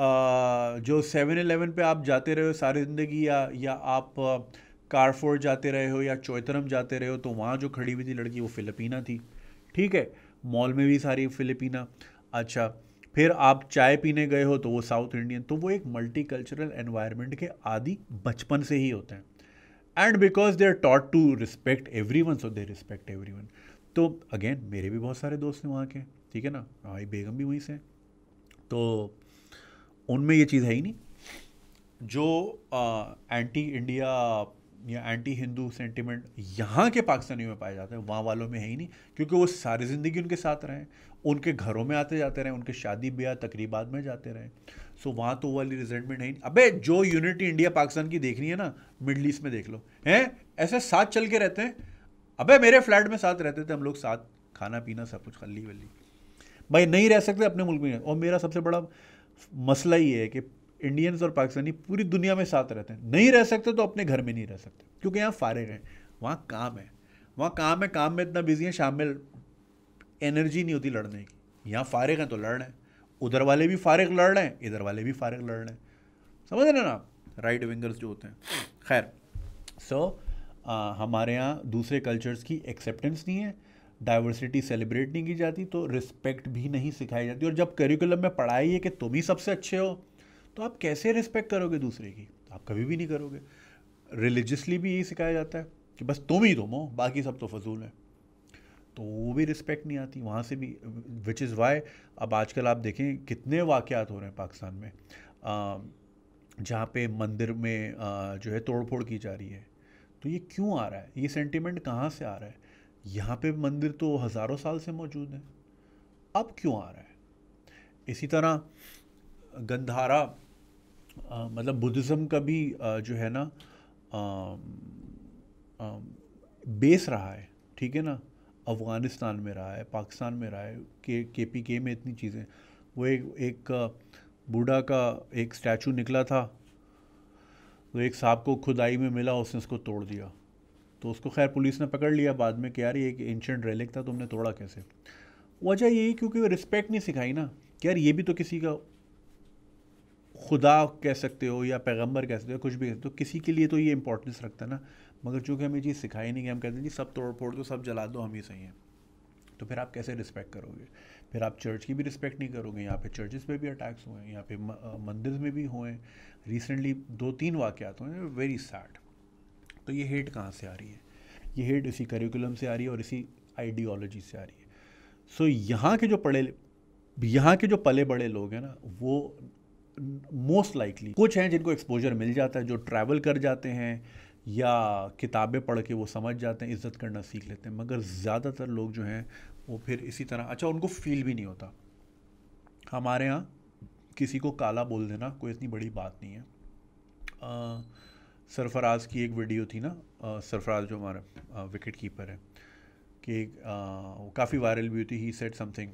आ, जो सेवन एलेवन पर आप जाते रहे हो सारी ज़िंदगी या या आप कारफोर्ड जाते रहे हो या चौतरम जाते रहे हो तो वहाँ जो खड़ी हुई थी लड़की वो फिलिपीना थी ठीक है मॉल में भी सारी फिलिपिना अच्छा फिर आप चाय पीने गए हो तो वो साउथ इंडियन तो वो एक मल्टी कल्चरल एनवायरनमेंट के आदि बचपन से ही होते हैं and because they are taught to respect everyone so they respect everyone तो अगेन मेरे भी बहुत सारे दोस्त हैं वहाँ के ठीक है ना हमारी बेगम भी वहीं से हैं तो उनमें ये चीज़ है ही नहीं जो एंटी इंडिया या एंटी हिंदू सेंटिमेंट यहाँ के पाकिस्तानियों में पाए जाते हैं वहाँ वालों में है ही नहीं क्योंकि वो सारी ज़िंदगी उनके साथ रहें उनके घरों में आते जाते रहें उनके शादी ब्याह तकरीबा में जाते रहें सो वहाँ तो वाली रिजेंटमेंट है ही अबे जो यूनिटी इंडिया पाकिस्तान की देखनी है ना मिडल ईस्ट में देख लो हैं ऐसे साथ चल के रहते हैं अबे मेरे फ्लैट में साथ रहते थे हम लोग साथ खाना पीना सब कुछ खली वली भाई नहीं रह सकते अपने मुल्क में और मेरा सबसे बड़ा मसला ये है कि इंडियंस और पाकिस्तानी पूरी दुनिया में साथ रहते हैं नहीं रह सकते तो अपने घर में नहीं रह सकते क्योंकि यहाँ फारिग हैं वहाँ काम है वहाँ काम है काम में इतना बिजी है शाम में एनर्जी नहीं होती लड़ने की यहाँ फारिग हैं तो लड़ रहे हैं उधर वाले भी फारिग लड़ रहे हैं इधर वाले भी फारिग लड़ रहे हैं समझ रहे ना आप राइट विंगर्स जो होते हैं खैर सो so, हमारे यहाँ दूसरे कल्चर्स की एक्सेप्टेंस नहीं है डाइवर्सिटी सेलिब्रेट नहीं की जाती तो रिस्पेक्ट भी नहीं सिखाई जाती और जब करिकुलम में पढ़ाई है कि तुम ही सबसे अच्छे हो तो आप कैसे रिस्पेक्ट करोगे दूसरे की तो आप कभी भी नहीं करोगे रिलीजसली भी यही सिखाया जाता है कि बस तुम ही तुम हो बाकी सब तो फजूल है तो वो भी रिस्पेक्ट नहीं आती वहाँ से भी विच इज़ वाई अब आजकल आप देखें कितने वाक़ात हो रहे हैं पाकिस्तान में जहाँ पे मंदिर में आ, जो है तोड़फोड़ की जा रही है तो ये क्यों आ रहा है ये सेंटिमेंट कहाँ से आ रहा है यहाँ पे मंदिर तो हज़ारों साल से मौजूद हैं अब क्यों आ रहा है इसी तरह गंधारा आ, मतलब बुद्धिज़्म का भी आ, जो है ना आ, बेस रहा है ठीक है ना अफ़गानिस्तान में रहा है पाकिस्तान में रहा है के के पी के में इतनी चीज़ें वो एक एक बूढ़ा का एक स्टैचू निकला था तो एक साहब को खुदाई में मिला उसने उसको तोड़ दिया तो उसको खैर पुलिस ने पकड़ लिया बाद में कि यार ये एक एंशेंट रेलिक था तुमने तोड़ा कैसे वजह यही क्योंकि वो रिस्पेक्ट नहीं सिखाई ना कि यार ये भी तो किसी का खुदा कह सकते हो या पैगंबर कह सकते हो कुछ भी कह सकते हो तो किसी के लिए तो ये इंपॉर्टेंस रखता है ना मगर चूँकि हमें चीज़ सिखाई नहीं कि हम कहते हैं जी सब तोड़ फोड़ दो सब जला दो हम ही सही हैं तो फिर आप कैसे रिस्पेक्ट करोगे फिर आप चर्च की भी रिस्पेक्ट नहीं करोगे यहाँ पे चर्चेस पे भी अटैक्स हुए हैं यहाँ पे मंदिर में भी हुए हैं रिसेंटली दो तीन वाक़ात हुए वेरी सैड तो ये हेट कहाँ से आ रही है ये हेट इसी करिकुलम से आ रही है और इसी आइडियोलॉजी से आ रही है सो so, यहाँ के जो पढ़े यहाँ के जो पले बड़े लोग हैं ना वो मोस्ट लाइकली कुछ हैं जिनको एक्सपोजर मिल जाता है जो ट्रैवल कर जाते हैं या किताबें पढ़ के वो समझ जाते हैं इज़्ज़त करना सीख लेते हैं मगर ज़्यादातर लोग जो हैं वो फिर इसी तरह अच्छा उनको फील भी नहीं होता हमारे यहाँ किसी को काला बोल देना कोई इतनी बड़ी बात नहीं है सरफराज की एक वीडियो थी ना सरफराज जो हमारा विकेट कीपर है कि काफ़ी वायरल भी हुई थी he said something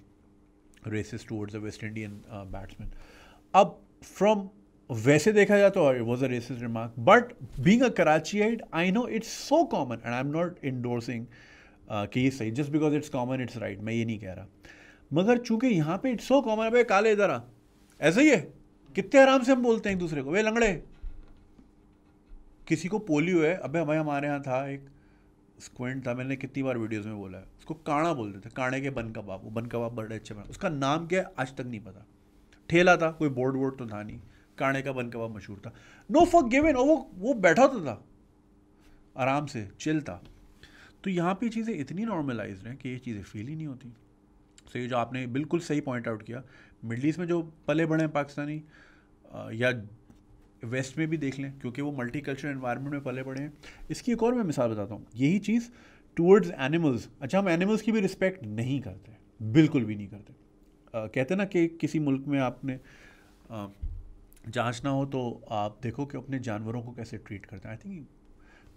racist towards a West Indian batsman अब फ्रॉम वैसे देखा जाए तो it was a racist remark but being a एड I know it's so common and I am not endorsing कि ये सही just because it's common it's right मैं ये नहीं कह रहा मगर चूंकि यहाँ पे इट्स सो कॉमन अब काले इधर आ ऐसे ही है कितने आराम से हम बोलते हैं एक दूसरे को वे लंगड़े किसी को पोलियो है अबे हमें हमारे यहाँ था एक स्क्वेंट था मैंने कितनी बार वीडियोस में बोला है उसको काणा बोलते थे काणे के बन कबाब वो बन कबाब बड़े अच्छे बना उसका नाम क्या है आज तक नहीं पता ठेला था कोई बोर्ड वोर्ड तो था नहीं काणे का बन कबाब मशहूर था नो फॉक गिवन और वो वो बैठा तो था आराम से चिल था तो यहाँ पे चीज़ें इतनी नॉर्मलाइज हैं कि ये चीज़ें फील ही नहीं होती सो ये जो आपने बिल्कुल सही पॉइंट आउट किया मिडल ईस्ट में जो पले बड़े हैं पाकिस्तानी या वेस्ट में भी देख लें क्योंकि वो मल्टी कल्चर इन्वायरमेंट में पले बड़े हैं इसकी एक और मैं मिसाल बताता हूँ यही चीज़ टूवर्ड्स एनिमल्स अच्छा हम एनिमल्स की भी रिस्पेक्ट नहीं करते बिल्कुल भी नहीं करते कहते ना कि किसी मुल्क में आपने जांचना हो तो आप देखो कि अपने जानवरों को कैसे ट्रीट करते हैं I think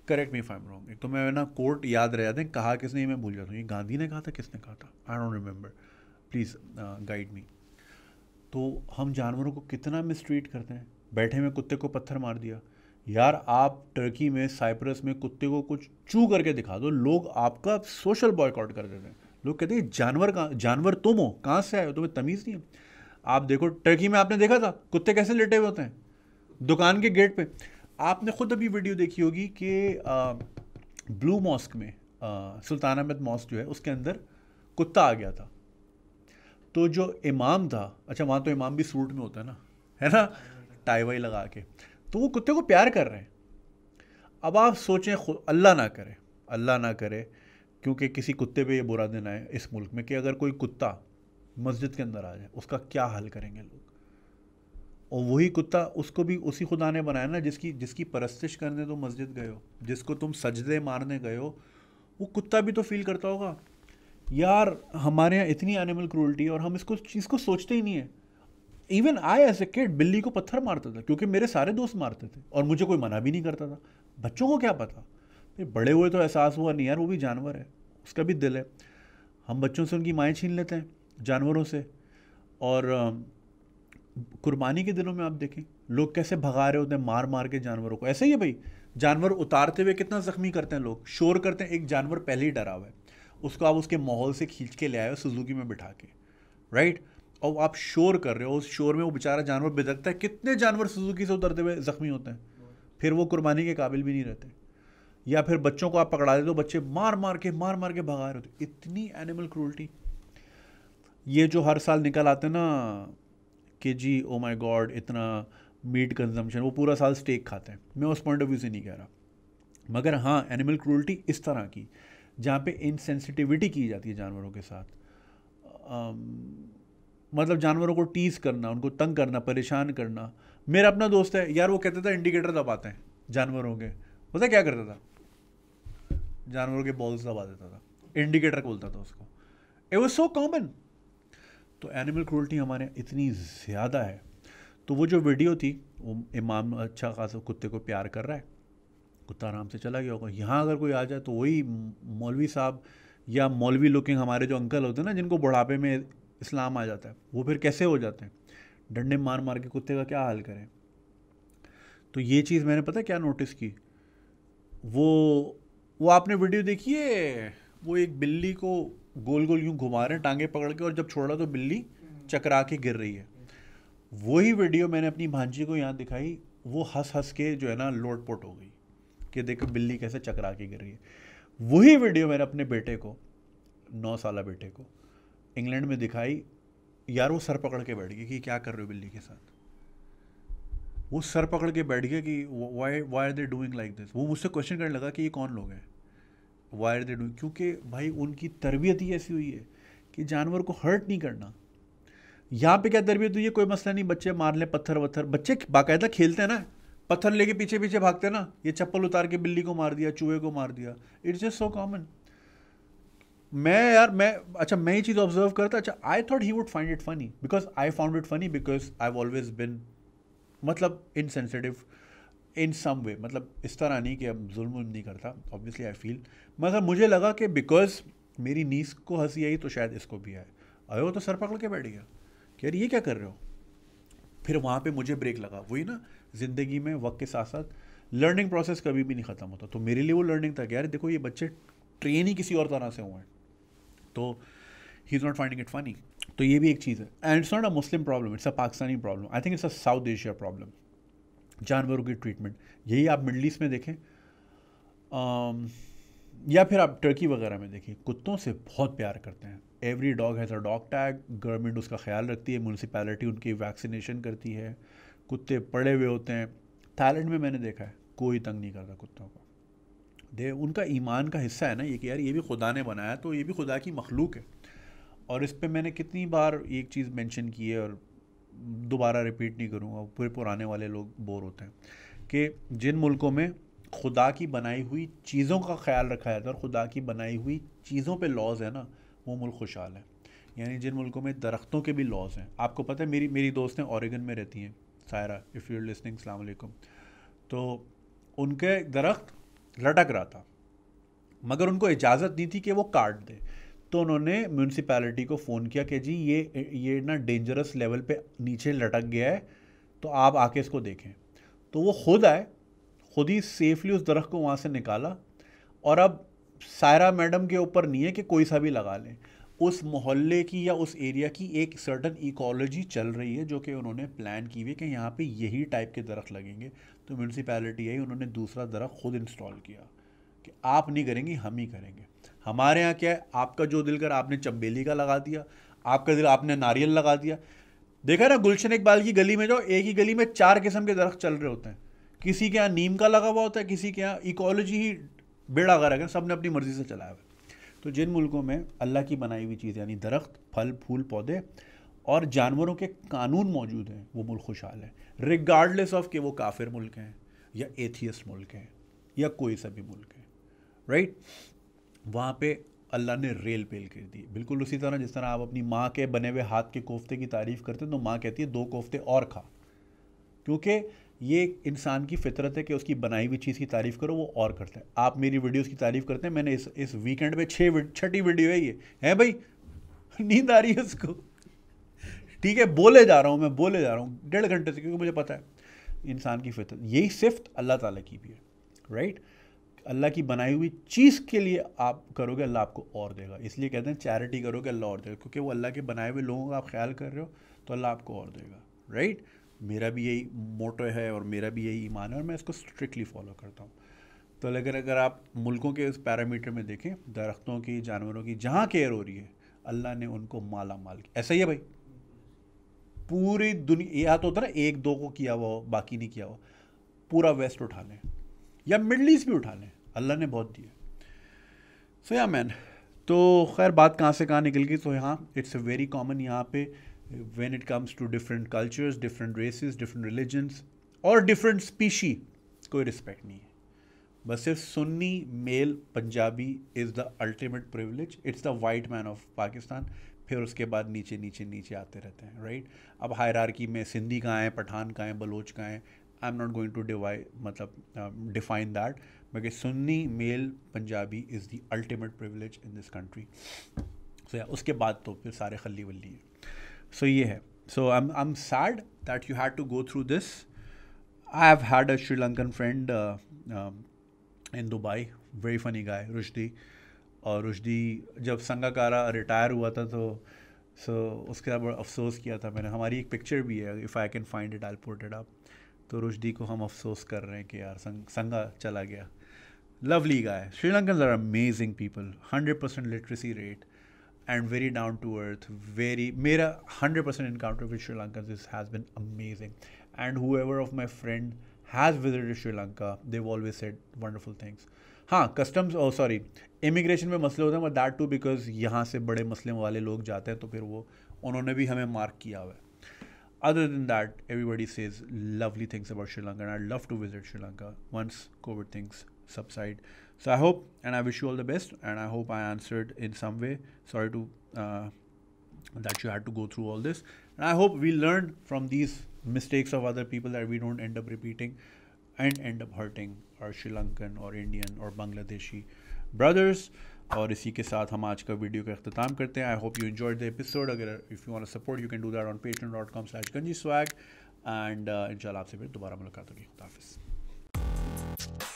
correct me if I'm wrong एक तो मैं ना कोर्ट याद रह जाते हैं कहा किसने मैं भूल जाता हूँ ये गांधी ने कहा था किसने कहा था I don't remember please guide me तो हम जानवरों को कितना मिसट्रीट करते हैं बैठे में कुत्ते को पत्थर मार दिया यार आप टर्की में साइप्रस में कुत्ते को कुछ चू करके दिखा दो लोग आपका सोशल बॉयकॉट कर देते हैं लोग कहते हैं जानवर का जानवर तुम हो कहाँ से आए हो तुम्हें तमीज़ नहीं है आप देखो टर्की में आपने देखा था कुत्ते कैसे लेटे हुए होते हैं दुकान के गेट पे आपने खुद अभी वीडियो देखी होगी कि ब्लू मॉस्क में सुल्तान अहमद मॉस्क जो है उसके अंदर कुत्ता आ गया था तो जो इमाम था अच्छा वहाँ तो इमाम भी सूट में होता है ना है ना टाई वाई लगा के तो वो कुत्ते को प्यार कर रहे हैं अब आप सोचें अल्लाह ना करे अल्लाह ना करे क्योंकि किसी कुत्ते पे ये बुरा दिन आए इस मुल्क में कि अगर कोई कुत्ता मस्जिद के अंदर आ जाए उसका क्या हल करेंगे लोग और वही कुत्ता उसको भी उसी खुदा ने बनाया ना जिसकी जिसकी परस्तिश करने तो मस्जिद गए हो जिसको तुम सजदे मारने गए हो वो कुत्ता भी तो फील करता होगा यार हमारे यहाँ इतनी एनिमल क्रूल्टी है और हम इसको चीज़ को सोचते ही नहीं है even I as a kid बिल्ली को पत्थर मारता था क्योंकि मेरे सारे दोस्त मारते थे और मुझे कोई मना भी नहीं करता था बच्चों को क्या पता बड़े हुए तो एहसास हुआ नहीं यार वो भी जानवर है उसका भी दिल है हम बच्चों से उनकी माएँ छीन लेते हैं जानवरों से और कुर्बानी के दिनों में आप देखें लोग कैसे भगा रहे होते हैं मार मार के जानवरों को ऐसे ही है भाई जानवर उतारते हुए कितना ज़ख्मी करते हैं लोग शोर करते हैं एक जानवर पहले ही डरा हुआ है उसको आप उसके माहौल से खींच के ले आए हो सुजुकी में बिठा के राइट और आप शोर कर रहे हो उस शोर में वो बेचारा जानवर बिदकता है कितने जानवर सुजुकी से उतरते हुए ज़ख्मी होते हैं फिर वो कुर्बानी के काबिल भी नहीं रहते या फिर बच्चों को आप पकड़ा दे तो बच्चे मार मार के मार मार के भगा रहे होते इतनी एनिमल क्रूल्टी ये जो हर साल निकल आते ना कि जी ओ माई गॉड इतना मीट कंजम्पशन वो पूरा साल स्टेक खाते हैं मैं उस पॉइंट ऑफ व्यू से नहीं कह रहा मगर हाँ एनिमल क्रूल्टी इस तरह की जहाँ पे इनसेंसिटिविटी की जाती है जानवरों के साथ आ, मतलब जानवरों को टीज करना उनको तंग करना परेशान करना मेरा अपना दोस्त है यार वो कहते थे इंडिकेटर दबाते हैं जानवरों के पता क्या करता था जानवरों के बॉल्स दबा देता था इंडिकेटर बोलता था उसको इट वॉज सो कॉमन तो एनिमल क्रूल्टी हमारे इतनी ज़्यादा है तो वो जो वीडियो थी वो इमाम अच्छा खासा कुत्ते को प्यार कर रहा है कुत्ता आराम से चला गया होगा यहाँ अगर कोई आ जाए तो वही मौलवी साहब या मौलवी लुकिंग हमारे जो अंकल होते हैं ना जिनको बुढ़ापे में इस्लाम आ जाता है वो फिर कैसे हो जाते हैं डंडे मार मार के कुत्ते का क्या हाल करें तो ये चीज़ मैंने पता क्या नोटिस की वो वो आपने वीडियो देखी है वो एक बिल्ली को गोल गोल यूं घुमा रहे हैं टांगे पकड़ के और जब छोड़ा तो बिल्ली हम्म। चकरा के गिर रही है वही वीडियो मैंने अपनी भांजी को यहाँ दिखाई वो हंस हंस के जो है ना लोटपोट हो गई कि देखो बिल्ली कैसे चकरा के गिर रही है वही वीडियो मैंने अपने बेटे को नौ साल बेटे को इंग्लैंड में दिखाई यार वो सर पकड़ के बैठ गई कि क्या कर रहे हो बिल्ली के साथ वो सर पकड़ के बैठ गया कि why why are they doing like this वो मुझसे क्वेश्चन करने लगा कि ये कौन लोग हैं वाई आर दे डूइंग क्योंकि भाई उनकी तरबियत ही ऐसी हुई है कि जानवर को हर्ट नहीं करना यहाँ पे क्या तरबियत हुई है कोई मसला नहीं बच्चे मार लें पत्थर वत्थर बच्चे बाकायदा खेलते हैं ना पत्थर लेके पीछे पीछे भागते ना ये चप्पल उतार के बिल्ली को मार दिया चूहे को मार दिया इट्स जस्ट सो कॉमन मैं यार मैं अच्छा मैं ये चीज़ ऑब्जर्व करता अच्छा I thought he would find it funny because I found it funny because I have always been मतलब इनसेंसिटिव इन सम वे मतलब इस तरह नहीं कि अब जुल्म नहीं करता ऑब्वियसली आई फील मगर मुझे लगा कि बिकॉज मेरी नीस को हंसी आई तो शायद इसको भी आए अरे वो तो सर पकड़ के बैठ गया कि यार ये क्या कर रहे हो फिर वहाँ पे मुझे ब्रेक लगा वही ना ज़िंदगी में वक्त के साथ साथ लर्निंग प्रोसेस कभी भी नहीं ख़त्म होता तो मेरे लिए वो लर्निंग था कि यार देखो ये बच्चे ट्रेन ही किसी और तरह से हुए हैं तो he is not finding it funny तो ये भी एक चीज़ है and it's not a Muslim problem it's a Pakistani problem I think it's a South Asia problem जानवरों की ट्रीटमेंट यही आप मिडल ईस्ट में देखें um, या फिर आप टर्की वगैरह में देखिए कुत्तों से बहुत प्यार करते हैं every dog has a dog tag government उसका ख्याल रखती है म्यूनसिपैलिटी उनकी वैक्सीनेशन करती है कुत्ते पड़े हुए होते हैं थाईलैंड में मैंने देखा है कोई तंग नहीं करता कुत्तों को दे उनका ईमान का हिस्सा है ना ये कि यार ये भी खुदा ने बनाया तो ये भी खुदा की मखलूक है और इस पर मैंने कितनी बार एक चीज़ मैंशन की है और दोबारा रिपीट नहीं करूँगा पूरे पुराने वाले लोग बोर होते हैं कि जिन मुल्कों में खुदा की बनाई हुई चीज़ों का ख्याल रखा जाता है और खुदा की बनाई हुई चीज़ों पे लॉज है ना वो मुल्क खुशहाल है यानी जिन मुल्कों में दरख्तों के भी लॉज हैं आपको पता है मेरी मेरी दोस्तें हैं ऑरेगन में रहती हैं सायरा इफ़ यू लिसनिंग अलैक्म तो उनके दरख्त लटक रहा था मगर उनको इजाज़त नहीं थी कि वो काट दें तो उन्होंने म्यूनसिपैलिटी को फ़ोन किया कि जी ये ये ना डेंजरस लेवल पे नीचे लटक गया है तो आप आके इसको देखें तो वो खुद आए खुद ही सेफली उस दरख्त को वहाँ से निकाला और अब सायरा मैडम के ऊपर नहीं है कि कोई सा भी लगा लें उस मोहल्ले की या उस एरिया की एक सर्टन इकोलॉजी चल रही है जो कि उन्होंने प्लान की हुई कि यहाँ पे यही टाइप के दरख्त लगेंगे तो म्यूनसिपैलिटी आई उन्होंने दूसरा दरख्त खुद इंस्टॉल किया कि आप नहीं करेंगे हम ही करेंगे हमारे यहाँ क्या है आपका जो दिल कर आपने चम्बेली का लगा दिया आपका दिल आपने नारियल लगा दिया देखा ना गुलशन इकबाल की गली में जाओ एक ही गली में चार किस्म के दरख्त चल रहे होते हैं किसी के यहाँ नीम का लगा हुआ होता है किसी के यहाँ इकोलॉजी ही बेड़ा गर्क है सब ने अपनी मर्जी से चलाया हुआ तो जिन मुल्कों में अल्लाह की बनाई हुई चीज़ यानी दरख्त फल फूल पौधे और जानवरों के कानून मौजूद हैं वो मुल्क खुशहाल है रिगार्डलेस ऑफ कि वो काफिर मुल्क हैं या एथियस मुल्क हैं या कोई सा भी मुल्क है राइट right? वहाँ पे अल्लाह ने रेल पेल कर दी बिल्कुल उसी तरह जिस तरह आप अपनी माँ के बने हुए हाथ के कोफ्ते की तारीफ़ करते हैं तो माँ कहती है दो कोफ्ते और खा क्योंकि ये इंसान की फितरत है कि उसकी बनाई हुई चीज़ की तारीफ़ करो वो और करता है आप मेरी वीडियोस की तारीफ़ करते हैं मैंने इस इस वीकेंड में छः छठी वीडियो है ये है भाई नींद आ रही है उसको ठीक है बोले जा रहा हूँ मैं बोले जा रहा हूँ डेढ़ घंटे से क्योंकि मुझे पता है इंसान की फितरत यही सिफ्त अल्लाह ताला की भी है राइट right? अल्लाह की बनाई हुई चीज़ के लिए आप करोगे अल्लाह आपको और देगा इसलिए कहते हैं चैरिटी करोगे अल्लाह और देगा क्योंकि वो अल्लाह के बनाए हुए लोगों का आप ख्याल कर रहे हो तो अल्लाह आपको और देगा राइट मेरा भी यही मोटो है और मेरा भी यही ईमान है और मैं इसको स्ट्रिक्टली फॉलो करता हूँ तो लेकिन अगर आप मुल्कों के उस पैरामीटर में देखें दरख्तों की जानवरों की जहाँ केयर हो रही है अल्लाह ने उनको माला माल किया ऐसा ही है भाई पूरी दुनिया या तो होता ना एक दो को किया हुआ हो बाकी नहीं किया हुआ पूरा वेस्ट उठा लें या मिडल ईस्ट भी उठा लें अल्लाह ने बहुत दिए सो या मैन तो खैर बात कहाँ से कहाँ निकल गई तो यहाँ इट्स अ वेरी कॉमन यहाँ पे when it comes to different cultures different races different religions और डिफरेंट स्पीशी कोई रिस्पेक्ट नहीं है बस सिर्फ Sunni male Punjabi is the ultimate privilege it's the white man of Pakistan फिर उसके बाद नीचे नीचे नीचे आते रहते हैं राइट अब हायरारकी में सिंधी कहाँ हैं पठान कहाँ हैं बलोच कहाँ हैं I am not going to divide मतलब define that but Sunni male Punjabi is the ultimate privilege in this country so या उसके बाद तो फिर सारे खली वल्ली हैं सो ये है so I I am sad that you had to go through this I have had a Sri Lankan friend in Dubai very funny guy Rushdi और रुशदी जब संगाकारा रिटायर हुआ था तो सो so, उसके बाद बड़ा अफसोस किया था मैंने हमारी एक पिक्चर भी है if I can find it I ported up तो रुशदी को हम अफसोस कर रहे हैं कि यार संग, संगा चला गया lovely guy Sri Lankan are amazing people hundred percent literacy rate and very down to earth very मेरा hundred percent encounter with Sri Lankan this has been amazing and whoever of my friend has visited Sri Lanka they've always said wonderful things हाँ customs और sorry immigration में मसले होते हैं but that to because यहाँ से बड़े मसले वाले लोग जाते हैं तो फिर वो उन्होंने भी हमें मार्क किया हुआ है other than that, everybody says lovely things about Sri Lanka, and I'd love to visit Sri Lanka once COVID things subside. So I hope and I wish you all the best, and I hope I answered in some way. Sorry to uh, that you had to go through all this, and I hope we learn from these mistakes of other people that we don't end up repeating and end up hurting our Sri Lankan or Indian or Bangladeshi brothers. और इसी के साथ हम आज का video का अख्ताम करते हैं I hope you enjoy the episode अगर if you want support you can do that on Patreon dot com slash Ganji Swag and इन आपसे फिर दोबारा मुलाकात होगी हाफिज़